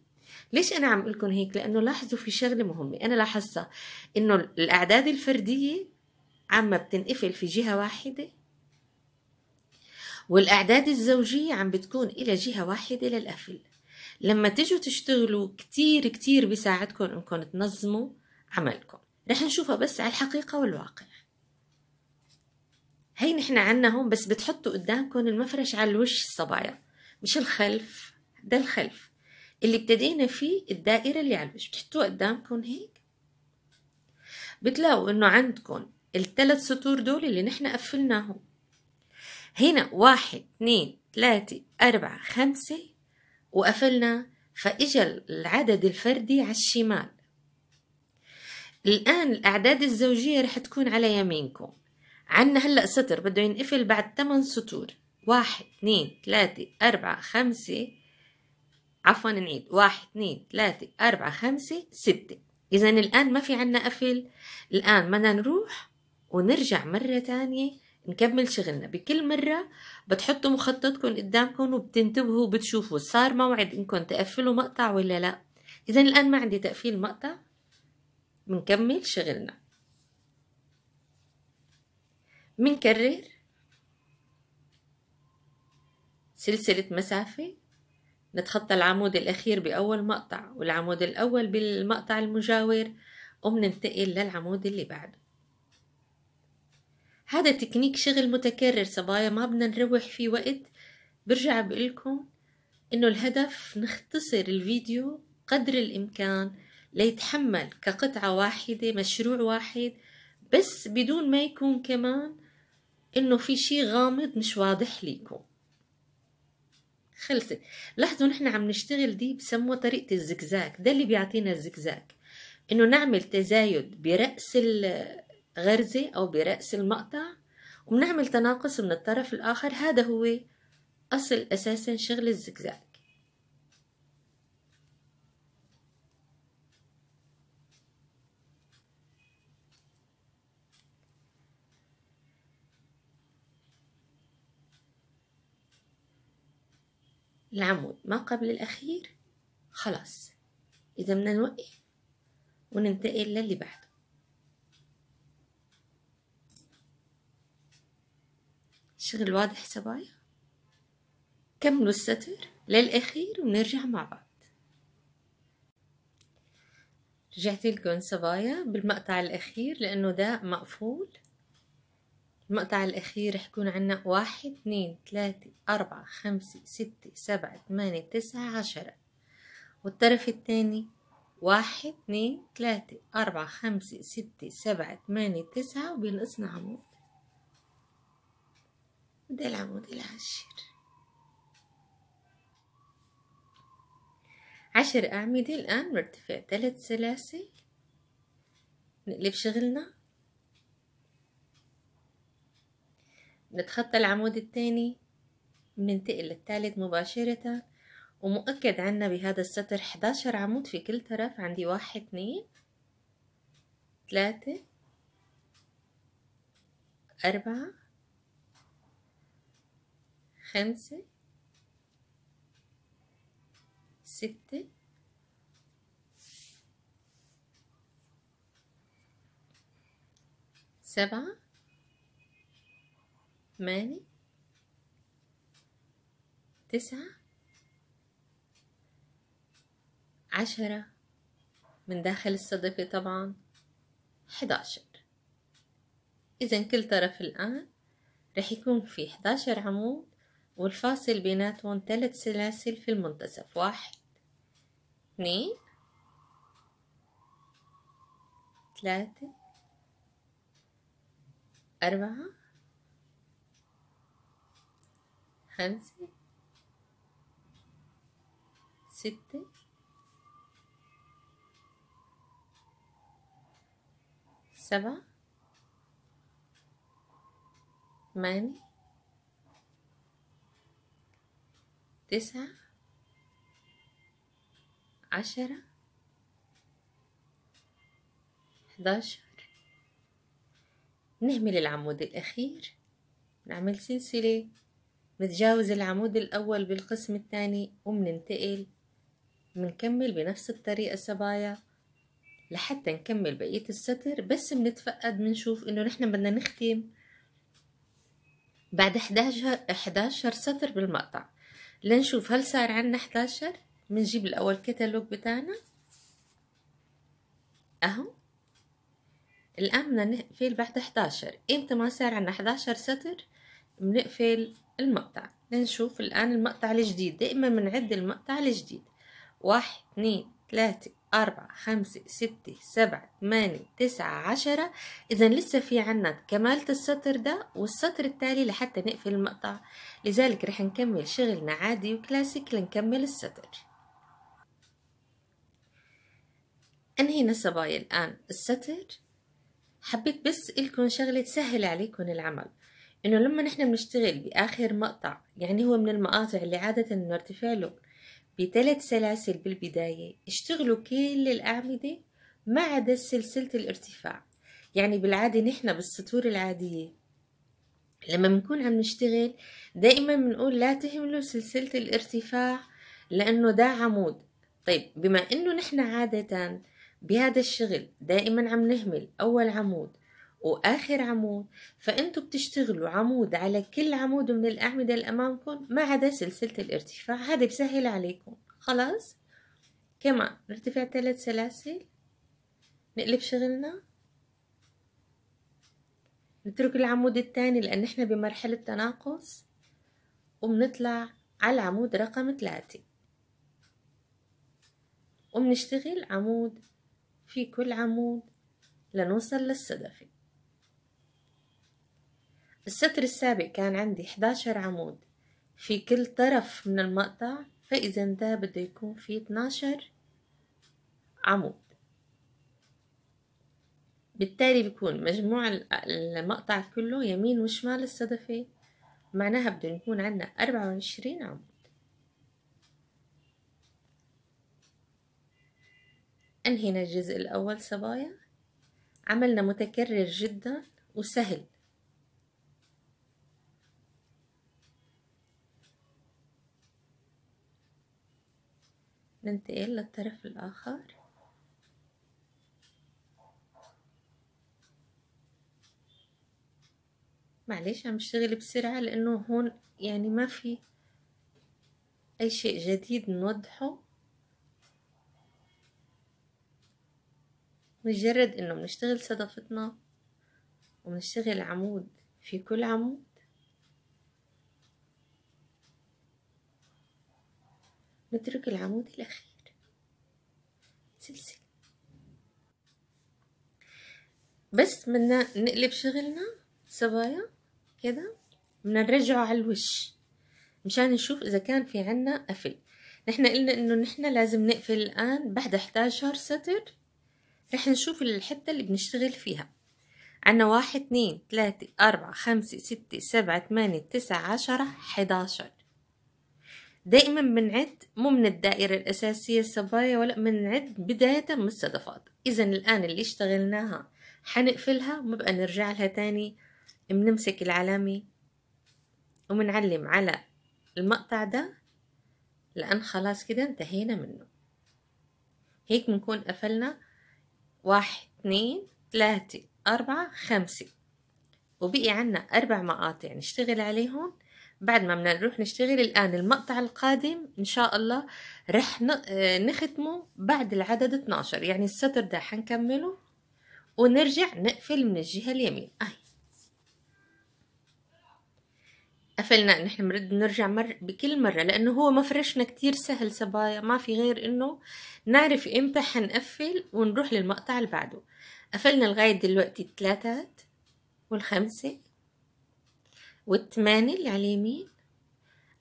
ليش أنا عم لكم هيك؟ لأنه لاحظوا في شغلة مهمة أنا لاحظتها إنه الأعداد الفردية عم بتنقفل في جهة واحدة والأعداد الزوجية عم بتكون إلى جهة واحدة للقفل لما تجوا تشتغلوا كتير كتير بيساعدكم انكم تنظموا عملكم رح نشوفها بس على الحقيقة والواقع هي نحن عنا هون بس بتحطوا قدامكم المفرش على الوش الصبايا مش الخلف ده الخلف اللي ابتدينا فيه الدائرة اللي على الوش بتحطوها قدامكم هيك بتلاقوا انه عندكم الثلاث سطور دول اللي نحن قفلناهم هنا واحد اثنين ثلاثة أربعة خمسة وقفلنا فإجا العدد الفردي على الشمال الآن الأعداد الزوجية رح تكون على يمينكم عنا هلأ سطر بده ينقفل بعد ثمان سطور واحد اثنين ثلاثة أربعة خمسة عفوا نعيد واحد اثنين ثلاثة أربعة خمسة ستة إذا الآن ما في عنا قفل الآن بدنا نروح ونرجع مرة تانية نكمل شغلنا بكل مرة بتحطوا مخططكم قدامكم وبتنتبهوا وبتشوفوا صار موعد انكم تقفلوا مقطع ولا لا اذا الان ما عندي تقفيل مقطع بنكمل شغلنا بنكرر سلسلة مسافة نتخطى العمود الأخير بأول مقطع والعمود الأول بالمقطع المجاور وبننتقل للعمود اللي بعده هذا تكنيك شغل متكرر صبايا ما بدنا نروح فيه وقت برجع بقولكم انه الهدف نختصر الفيديو قدر الامكان ليتحمل كقطعة واحدة مشروع واحد بس بدون ما يكون كمان انه في شي غامض مش واضح ليكم خلصت لاحظوا نحن عم نشتغل دي بسموها طريقة الزكزاك ده اللي بيعطينا الزكزاك انه نعمل تزايد برأس ال غرزة أو برأس المقطع وبنعمل تناقص من الطرف الآخر هذا هو أصل أساسا شغل الزجزاج العمود ما قبل الأخير خلاص إذا بدنا نوقف وننتقل للي بعده شغل واضح صبايا كملوا السطر للأخير ونرجع مع بعض رجعت لكم صبايا بالمقطع الأخير لأنه ده مقفول المقطع الأخير رح يكون عنا واحد اتنين تلاتة أربعة خمسة ستة سبعة تمانية تسعة عشرة والطرف التاني واحد اتنين تلاتة أربعة خمسة ستة سبعة تمانية تسعة وبينقصنا عمود ده العمود العاشر عشر أعمدة الآن مرتفع ثلاث سلاسل نقلب شغلنا نتخطى العمود الثاني ننتقل للثالث مباشرة ومؤكد عنا بهذا السطر 11 عمود في كل طرف عندي واحد اثنين ثلاثة أربعة خمسة ستة سبعة ثمانية تسعة عشرة من داخل الصدفة طبعا حداشر إذا كل طرف الآن رح يكون في حداشر عمود والفاصل بيناتهم ثلاث سلاسل في المنتصف واحد اثنين ثلاثة أربعة خمسة ستة سبعة ثمانية تسعة عشرة حداشر نهمل العمود الأخير نعمل سلسلة نتجاوز العمود الأول بالقسم الثاني ومننتقل منكمل بنفس الطريقة سبايا لحتى نكمل بقية السطر بس منتفقد منشوف إنه نحن بدنا نختم بعد 11 11 سطر بالمقطع لنشوف هل صار عندنا 11 بنجيب الأول كتالوج بتاعنا أهو الآن بدنا نقفل بعد 11 إمتى ما صار عندنا 11 سطر بنقفل المقطع لنشوف الآن المقطع الجديد دائما بنعد المقطع الجديد 1 2 3 أربعة خمسة ستة سبعة ثمانية تسعة عشرة إذا لسه في عنا كمالة السطر ده والسطر التالي لحتى نقفل المقطع لذلك رح نكمل شغلنا عادي وكلاسيك لنكمل السطر أنهينا صبايا الآن السطر حبيت بس لكم شغلة تسهل عليكم العمل إنه لما نحن بنشتغل بآخر مقطع يعني هو من المقاطع اللي عادة بنرتفع له بثلاث سلاسل بالبداية اشتغلوا كل الأعمدة ما عدا سلسلة الارتفاع يعني بالعادة نحن بالسطور العادية لما بنكون عم نشتغل دائما بنقول لا تهملوا سلسلة الارتفاع لأنه ده عمود طيب بما أنه نحن عادة بهذا الشغل دائما عم نهمل أول عمود واخر عمود فانتوا بتشتغلوا عمود على كل عمود من الاعمده اللي امامكم ما عدا سلسله الارتفاع هذا بسهل عليكم خلاص كمان نرتفع ثلاث سلاسل نقلب شغلنا نترك العمود الثاني لان احنا بمرحله تناقص وبنطلع على العمود رقم ثلاثة وبنشتغل عمود في كل عمود لنوصل للصدفه السطر السابق كان عندي 11 عمود في كل طرف من المقطع فإذا ده بده يكون في 12 عمود بالتالي بيكون مجموع المقطع كله يمين وشمال الصدفة معناها بده يكون عندنا أربعة وعشرين عمود أنهينا الجزء الأول صبايا عملنا متكرر جدا وسهل ننتقل للطرف الآخر معلش عم بشتغل بسرعة لأنه هون يعني ما في أي شيء جديد نوضحه مجرد إنه بنشتغل صدفتنا وبنشتغل عمود في كل عمود نترك العمود الأخير سلسلة بس بدنا نقلب شغلنا صبايا كده بدنا نرجعه على الوش مشان نشوف إذا كان في عنا قفل نحن قلنا إنه نحن لازم نقفل الآن بعد 11 سطر رح نشوف الحتة اللي بنشتغل فيها عنا واحد اتنين تلاتة أربعة خمسة ستة سبعة تمانية تسعة عشرة حداشر دائما بنعد مو من الدائرة الأساسية الصبايا ولا بنعد بداية من الصدفات إذا الآن اللي اشتغلناها حنقفلها بقى نرجع لها تاني بنمسك العلامة وبنعلم على المقطع ده لأن خلاص كده انتهينا منه هيك بنكون قفلنا واحد اتنين تلاتة أربعة خمسة وبقي عنا أربع مقاطع نشتغل عليهم بعد ما بنروح نشتغل الآن المقطع القادم إن شاء الله رح آه، نختمه بعد العدد 12 يعني السطر ده حنكمله ونرجع نقفل من الجهة اليمين أهي قفلنا نحن بنرد نرجع مر بكل مرة لأنه هو مفرشنا كتير سهل صبايا ما في غير إنه نعرف إمتى حنقفل ونروح للمقطع اللي بعده قفلنا لغاية دلوقتي التلاتات والخمسة والثمانية اللي على اليمين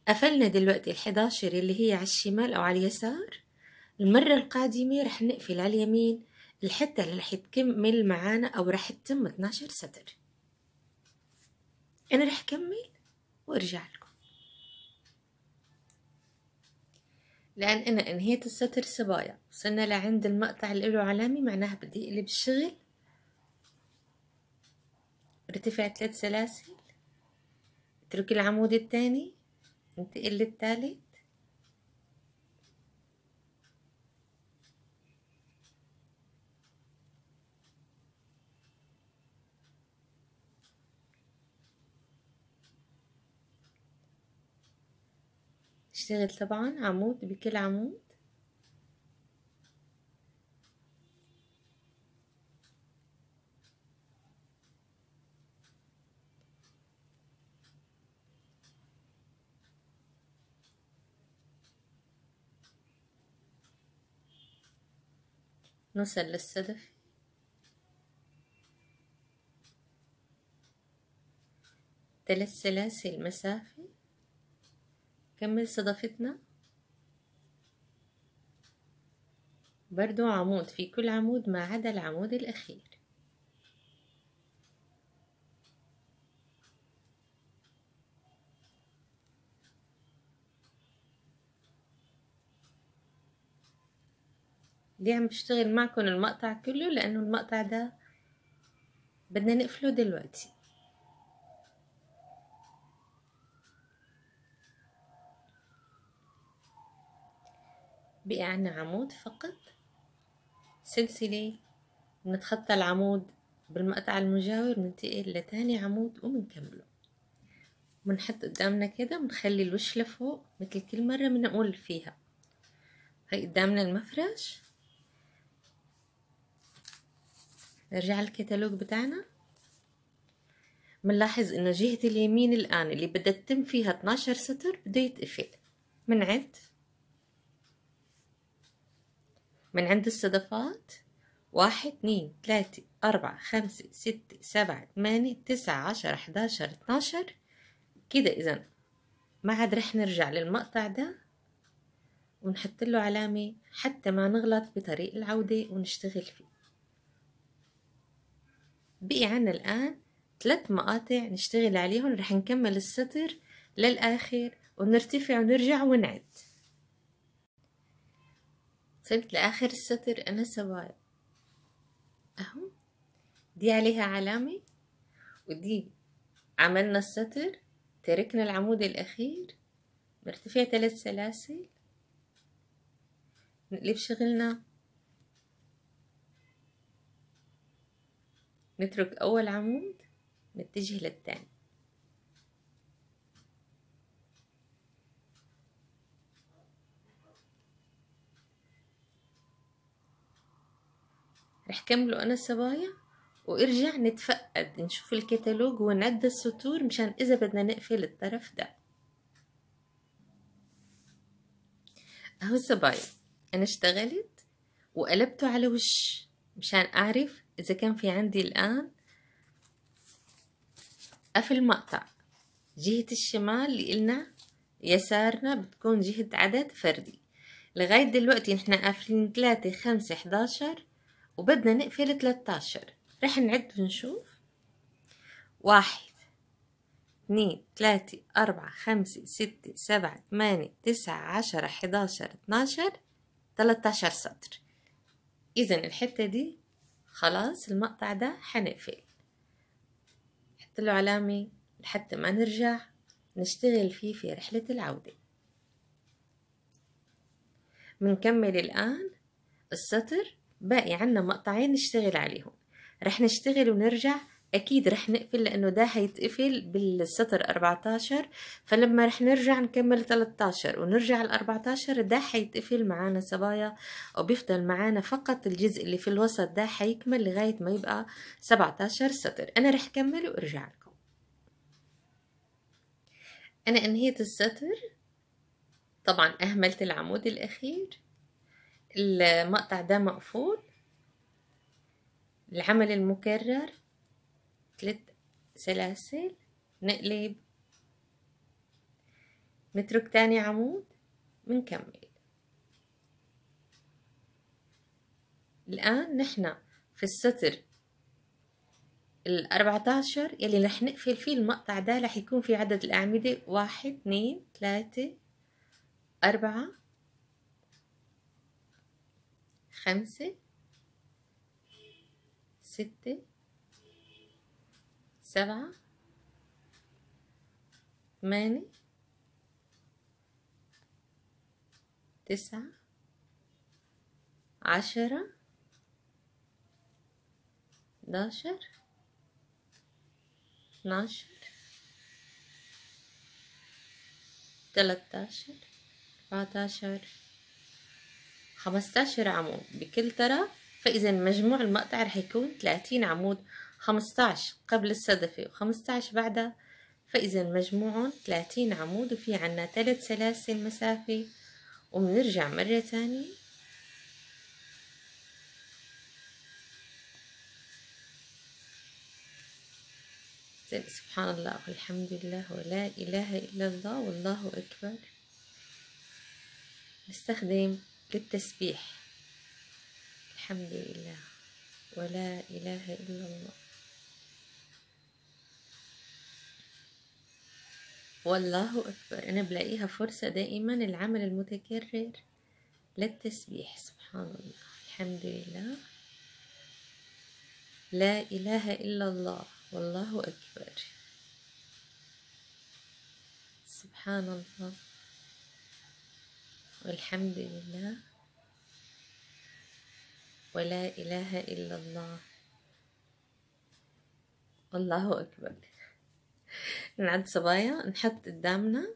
قفلنا دلوقتي الحداشر اللي هي على الشمال أو على اليسار المرة القادمة رح نقفل على اليمين الحتة اللي رح تكمل معانا أو رح تتم 12 سطر أنا رح كمل وأرجع لكم لأن أنا انهيت السطر سبايا وصلنا لعند المقطع اللي له علامة معناها بدي أقلب الشغل ارتفع ثلاث سلاسل اتركي العمود الثاني انتقل للثالث اشتغل طبعا عمود بكل عمود مثلث صدفي ثلاث سلاسل مسافة كمل صدفتنا برضو عمود في كل عمود ما عدا العمود الأخير ليه عم بشتغل معكم المقطع كله لانه المقطع ده بدنا نقفله دلوقتي بقي عنا عمود فقط سلسلة بنتخطى العمود بالمقطع المجاور بننتقل لتاني عمود وبنكمله بنحط قدامنا كده بنخلي الوش لفوق مثل كل مرة بنقول فيها هاي قدامنا المفرش نرجع للكتالوج بتاعنا بنلاحظ انه جهة اليمين الان اللي بدها تتم فيها 12 سطر بده يتقفل من عند من عند الصدفات واحد اثنين ثلاثة أربعة خمسة ستة سبعة ثمانية تسعة عشرة حداشر اتناشر كده إذا ما عاد رح نرجع للمقطع ده ونحط له علامة حتى ما نغلط بطريق العودة ونشتغل فيه بقي عنا الآن ثلاث مقاطع نشتغل عليهم رح نكمل السطر للآخر ونرتفع ونرجع ونعد وصلت لآخر السطر أنا سواء أهو دي عليها علامة ودي عملنا السطر تركنا العمود الأخير مرتفع ثلاث سلاسل نقلب شغلنا نترك أول عمود نتجه للثاني رح كمله أنا الصبايا وارجع نتفقد نشوف الكتالوج ونعد السطور مشان إذا بدنا نقفل الطرف ده أهو الصبايا أنا اشتغلت وقلبته على وش مشان أعرف إذا كان في عندي الآن قفل مقطع جهة الشمال اللي قلنا يسارنا بتكون جهة عدد فردي لغاية دلوقتي نحن قافلين تلاتة خمسة حداشر وبدنا نقفل تلاتاشر رح نعد ونشوف واحد اثنين تلاتة أربعة خمسة ستة سبعة ثمانية تسعة عشرة حداشر اتناشر تلاتاشر سطر إذا الحتة دي خلاص المقطع ده حنقفل حط له علامة لحتى ما نرجع نشتغل فيه في رحلة العودة بنكمل الآن السطر باقي عنا مقطعين نشتغل عليهم رح نشتغل ونرجع اكيد رح نقفل لانه ده هيتقفل بالسطر 14 فلما رح نرجع نكمل 13 ونرجع ل 14 ده هيتقفل معانا صبايا وبيفضل معانا فقط الجزء اللي في الوسط ده هيكمل لغاية ما يبقى 17 سطر انا رح كمل وارجع لكم انا انهيت السطر طبعا اهملت العمود الاخير المقطع ده مقفول العمل المكرر ثلاث سلاسل نقلب نترك تاني عمود ونكمل الآن نحن في السطر الأربعة عشر يلي رح نقفل فيه المقطع ده رح يكون في عدد الأعمدة واحد اثنين ثلاثة أربعة خمسة ستة سبعة ثمانية تسعة عشرة حداشر اتناشر تلاتاشر اربعتاشر خمستاشر عمود بكل طرف فإذا مجموع المقطع رح يكون تلاتين عمود خمسطعش قبل الصدفه وخمسطعش بعدها فإذا مجموعهم ثلاثين عمود وفي عنا ثلاث سلاسل مسافة وبنرجع مرة تانية سبحان الله والحمد لله ولا إله إلا الله والله أكبر نستخدم للتسبيح الحمد لله ولا إله إلا الله والله أكبر أنا بلاقيها فرصة دائما العمل المتكرر للتسبيح سبحان الله الحمد لله لا إله إلا الله والله أكبر سبحان الله والحمد لله ولا إله إلا الله الله أكبر نعد صبايا نحط قدامنا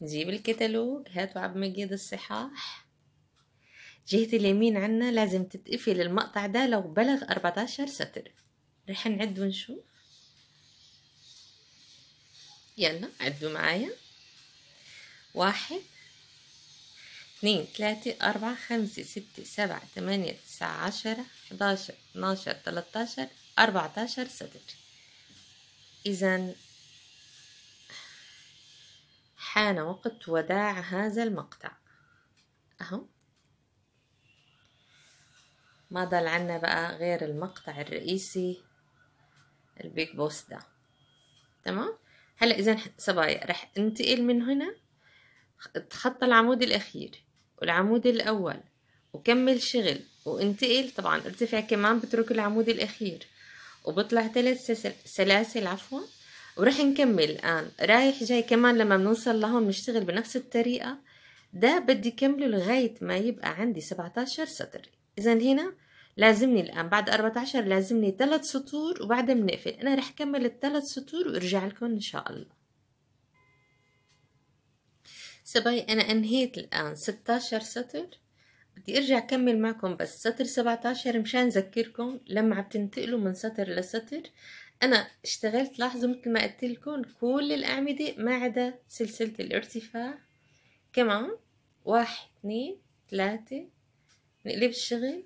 نجيب الكتالوج هاتوا عب مجيد الصحاح جهة اليمين عنا لازم تتقفل المقطع ده لو بلغ 14 سطر رح نعد ونشوف يلا عدوا معايا واحد اتنين تلاتة أربعة خمسة ستة سبعة تمانية تسعة عشرة حداشر ثلاثة عشر 14 سطر إذا حان وقت وداع هذا المقطع أهو ما ضل عنا بقى غير المقطع الرئيسي البيج بوس ده تمام هلا إذا صبايا رح انتقل من هنا اتخطى العمود الأخير والعمود الأول وكمل شغل وانتقل طبعا ارتفع كمان بترك العمود الأخير وبطلع ثلاث سلاسل عفوا ورح نكمل الآن رايح جاي كمان لما بنوصل لهون بنشتغل بنفس الطريقة ده بدي كمله لغاية ما يبقى عندي 17 سطر إذا هنا لازمني الآن بعد 14 لازمني ثلاث سطور وبعدها بنقفل أنا رح كمل الثلاث سطور وارجع لكم إن شاء الله سباي أنا أنهيت الآن 16 سطر بدي ارجع اكمل معكم بس سطر 17 مشان اذكركم لما عم تنتقلوا من سطر لسطر انا اشتغلت لاحظوا مثل ما قلت لكم كل الاعمده ما عدا سلسله الارتفاع كمان واحد اثنين ثلاثه نقلب الشغل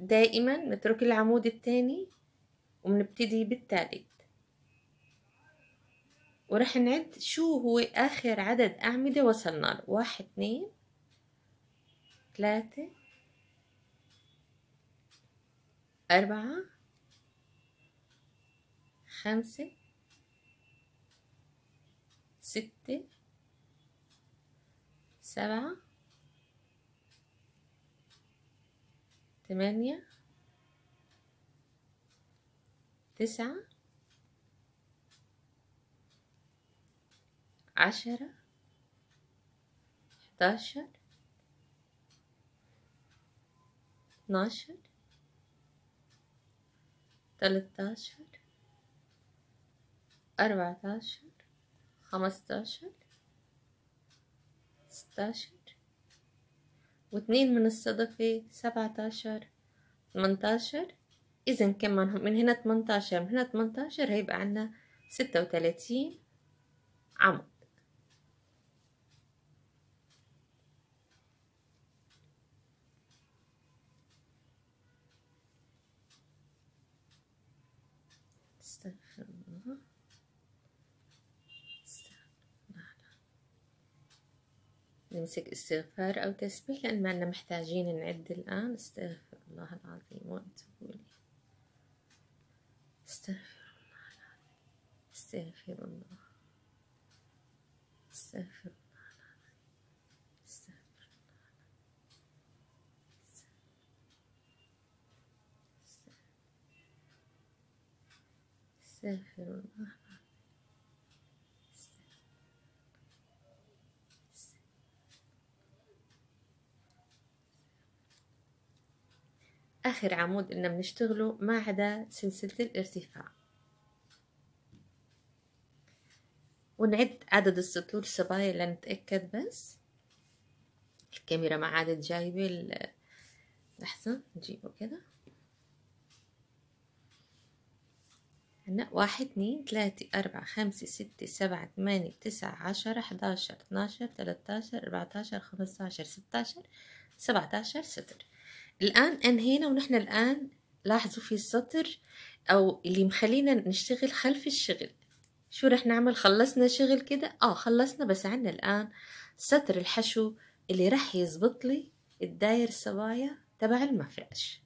دائما نترك العمود الثاني وبنبتدي بالثالث وراح نعد شو هو آخر عدد أعمدة وصلنا له واحد اثنين ثلاثة أربعة خمسة ستة سبعة ثمانية تسعة عشرة حداشر اثناشر ثلاثتاشر أربعتاشر خمستاشر ستاشر واثنين من الصدفة سبعتاشر ثمنتاشر إذا كمان من هنا تمنتاشر من هنا تمنتاشر هيبقى عنا ستة وتلاتين عمق نمسك استغفار أو تسبيح لأن ما محتاجين نعد الآن استغفر الله العظيم وأتوب إليه استغفر الله العظيم استغفر الله استغفر الله العظيم استغفر الله آخر عمود إلنا بنشتغله ما عدا سلسلة الارتفاع ونعد عدد السطور الصبايا لنتأكد بس الكاميرا ما عادت جايبة لحظة نجيبه كده عنا واحد اتنين تلاتة أربعة خمسة ستة سبعة تمانية تسعة عشرة حداشر خمسة عشر ستة عشر سبعة عشر ستر الآن أنهينا ونحن الآن لاحظوا في السطر أو اللي مخلينا نشتغل خلف الشغل شو رح نعمل خلصنا شغل كده آه خلصنا بس عنا الآن سطر الحشو اللي رح يزبط لي الداير الصبايا تبع المفرش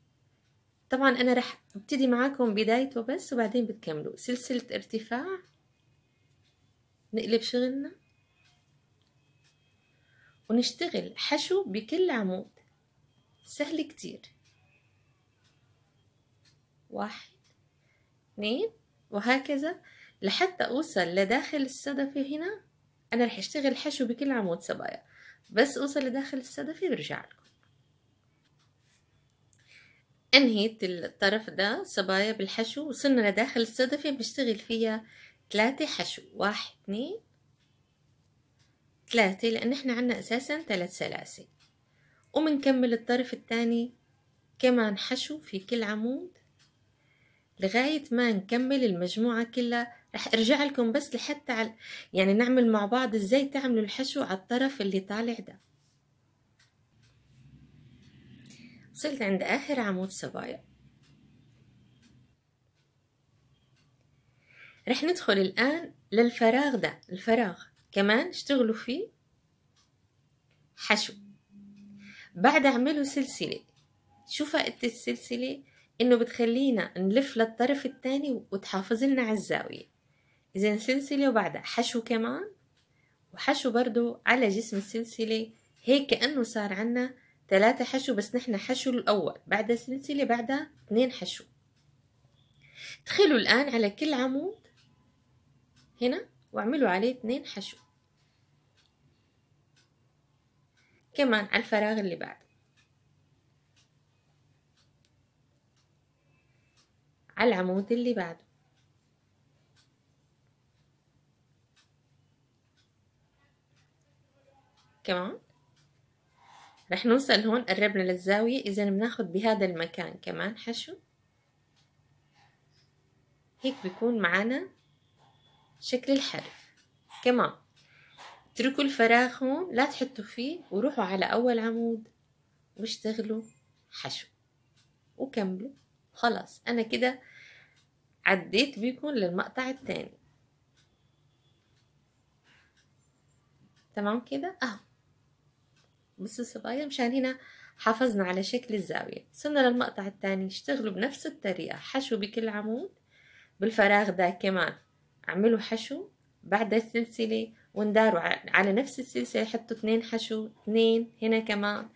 طبعا أنا رح ابتدي معاكم بدايته بس وبعدين بتكملوا سلسلة ارتفاع نقلب شغلنا ونشتغل حشو بكل عمود سهل كتير واحد اتنين وهكذا لحتى أوصل لداخل الصدفة هنا أنا رح أشتغل حشو بكل عمود صبايا بس أوصل لداخل الصدفة برجع لكم أنهيت الطرف ده صبايا بالحشو وصلنا لداخل الصدفة بشتغل فيها ثلاثة حشو واحد اتنين ثلاثة لأن احنا عنا أساسا ثلاث سلاسل وبنكمل الطرف الثاني كمان حشو في كل عمود لغاية ما نكمل المجموعة كلها رح ارجع لكم بس لحتى على يعني نعمل مع بعض ازاي تعملوا الحشو على الطرف اللي طالع ده وصلت عند اخر عمود صبايا رح ندخل الان للفراغ ده الفراغ كمان اشتغلوا فيه حشو بعد اعملوا سلسله شو فائده السلسله انه بتخلينا نلف للطرف الثاني وتحافظ لنا على الزاويه اذا سلسله وبعدها حشو كمان وحشو برضو على جسم السلسله هيك كانه صار عنا ثلاثة حشو بس نحن حشو الأول بعد سلسلة بعدها اثنين حشو ادخلوا الآن على كل عمود هنا واعملوا عليه اثنين حشو كمان على الفراغ اللي بعده على العمود اللي بعده كمان رح نوصل هون قربنا للزاوية إذا بناخد بهذا المكان كمان حشو هيك بيكون معنا شكل الحرف كمان اتركوا الفراغ هون لا تحطوا فيه وروحوا على أول عمود واشتغلوا حشو وكملوا خلاص أنا كده عديت بيكم للمقطع التاني تمام كده اهو بصوا صبايا مشان هنا حافظنا على شكل الزاوية وصلنا للمقطع التاني اشتغلوا بنفس الطريقة حشو بكل عمود بالفراغ ده كمان اعملوا حشو بعد السلسلة ونداروا على نفس السلسلة حطوا اثنين حشو اثنين هنا كمان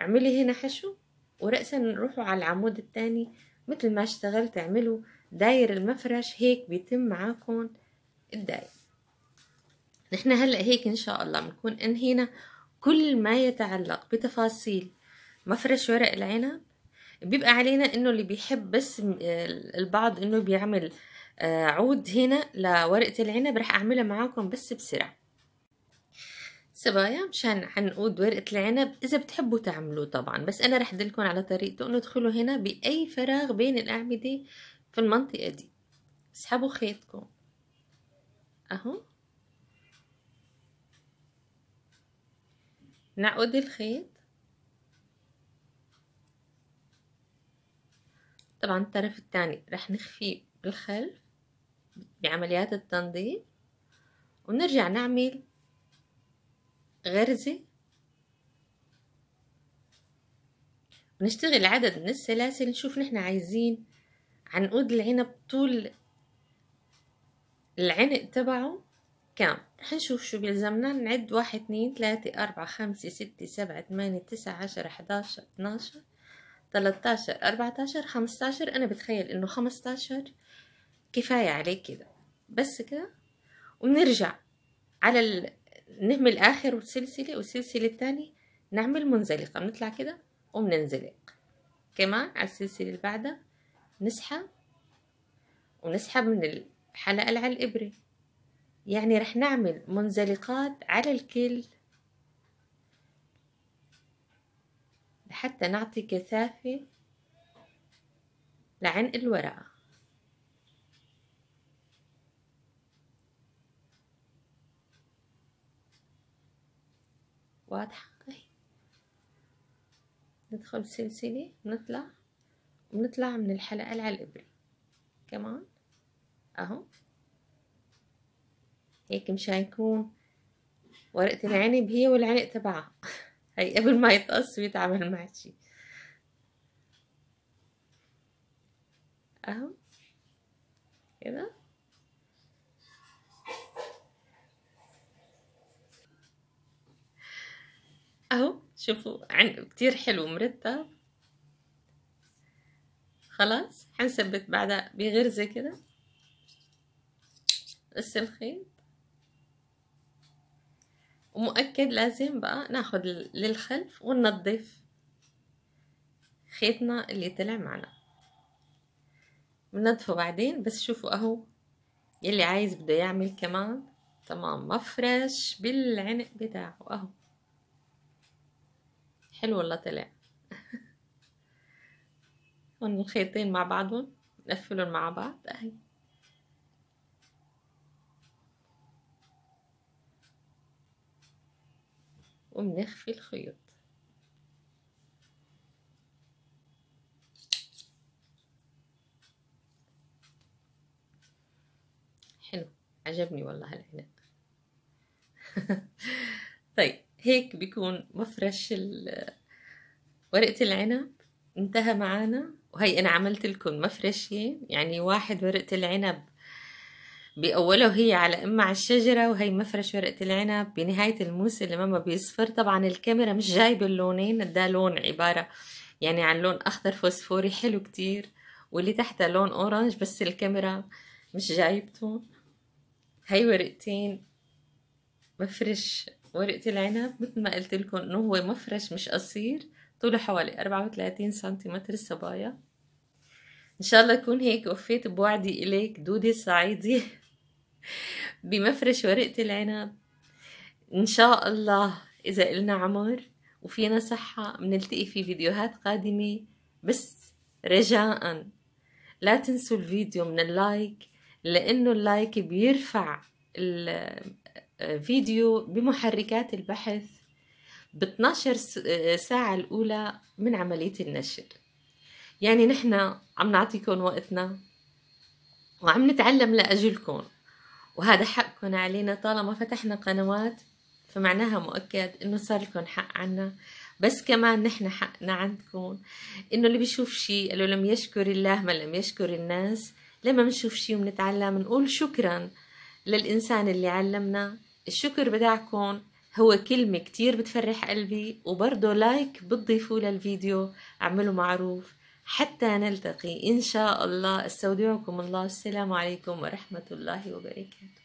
اعملي هنا حشو ورأسا روحوا على العمود الثاني مثل ما اشتغلت اعملوا داير المفرش هيك بيتم معاكم الداير نحن هلأ هيك ان شاء الله بنكون انهينا كل ما يتعلق بتفاصيل مفرش ورق العنب بيبقى علينا انه اللي بيحب بس البعض انه بيعمل آه، عود هنا لورقة العنب رح اعملها معاكم بس بسرعة السبايا مشان حنقود ورقة العنب إذا بتحبوا تعملوه طبعا بس أنا رح أدلكم على طريقته إنه ادخلوا هنا بأي فراغ بين الأعمدة في المنطقة دي اسحبوا خيطكم أهو نعقد الخيط طبعا الطرف الثاني رح نخفيه بالخلف بعمليات التنظيف ونرجع نعمل غرزة ونشتغل عدد من السلاسل نشوف نحن عايزين عنقود العنب طول العنق تبعه كام رح نشوف شو بيلزمنا نعد واحد اتنين تلاتة أربعة خمسة ستة سبعة تمانية تسعة عشرة حداشر اتناشر عشر أربعتاشر خمستاشر أنا بتخيل إنه خمستاشر كفاية عليه كده بس كده ونرجع على نهمل اخر سلسله والسلسله الثانيه نعمل منزلقه بنطلع كده وبننزلق كمان على السلسله اللي بعدها نسحب ونسحب من الحلقه اللي على الابره يعني رح نعمل منزلقات على الكل لحتى نعطي كثافه لعنق الورقه واضحة إيه. ندخل بسلسلة ونطلع ونطلع من الحلقة على الإبرة كمان أهو هيك مشان يكون ورقة العنب هي والعنق تبعها *laughs* هي قبل ما يتقص ويتعمل شي اهو كده اهو شوفوا عن... كتير حلو مرتب خلاص حنثبت بعدها بغرزة كده قص الخيط ومؤكد لازم بقى ناخد للخلف وننظف خيطنا اللي طلع معنا بنضفه بعدين بس شوفوا اهو يلي عايز بده يعمل كمان تمام مفرش بالعنق بتاعه اهو حلو والله طلع هون الخيطين مع بعضهم نقفلهم مع بعض اهي وبنخفي الخيوط حلو عجبني والله هالعنب *laughs* طيب هيك بيكون مفرش ورقة العنب انتهى معانا وهي انا عملت لكم مفرشين يعني واحد ورقة العنب بأوله هي على إما على الشجرة وهي مفرش ورقة العنب بنهاية الموسم لما ما بيصفر طبعا الكاميرا مش جايبة اللونين ده إيه لون عبارة يعني عن لون أخضر فوسفوري حلو كتير واللي تحتها لون أورانج بس الكاميرا مش جايبته هاي ورقتين مفرش ورقة العنب مثل ما قلت لكم انه هو مفرش مش قصير طوله حوالي 34 سنتيمتر الصبايا ان شاء الله اكون هيك وفيت بوعدي اليك دودي الصعيدي *laughs* بمفرش ورقة العنب ان شاء الله اذا قلنا عمر وفينا صحة بنلتقي في فيديوهات قادمة بس رجاء لا تنسوا الفيديو من اللايك لانه اللايك بيرفع فيديو بمحركات البحث ب 12 آه، ساعة الأولى من عملية النشر يعني نحن عم نعطيكم وقتنا وعم نتعلم لأجلكم وهذا حقكم علينا طالما فتحنا قنوات فمعناها مؤكد انه صار لكم حق عنا بس كمان نحن حقنا عندكم انه اللي بيشوف شيء لو لم يشكر الله ما لم يشكر الناس لما بنشوف شيء وبنتعلم نقول شكرا للإنسان اللي علمنا الشكر بتاعكم هو كلمة كتير بتفرح قلبي وبرضه لايك بتضيفوه للفيديو اعملوا معروف حتى نلتقي إن شاء الله استودعكم الله السلام عليكم ورحمة الله وبركاته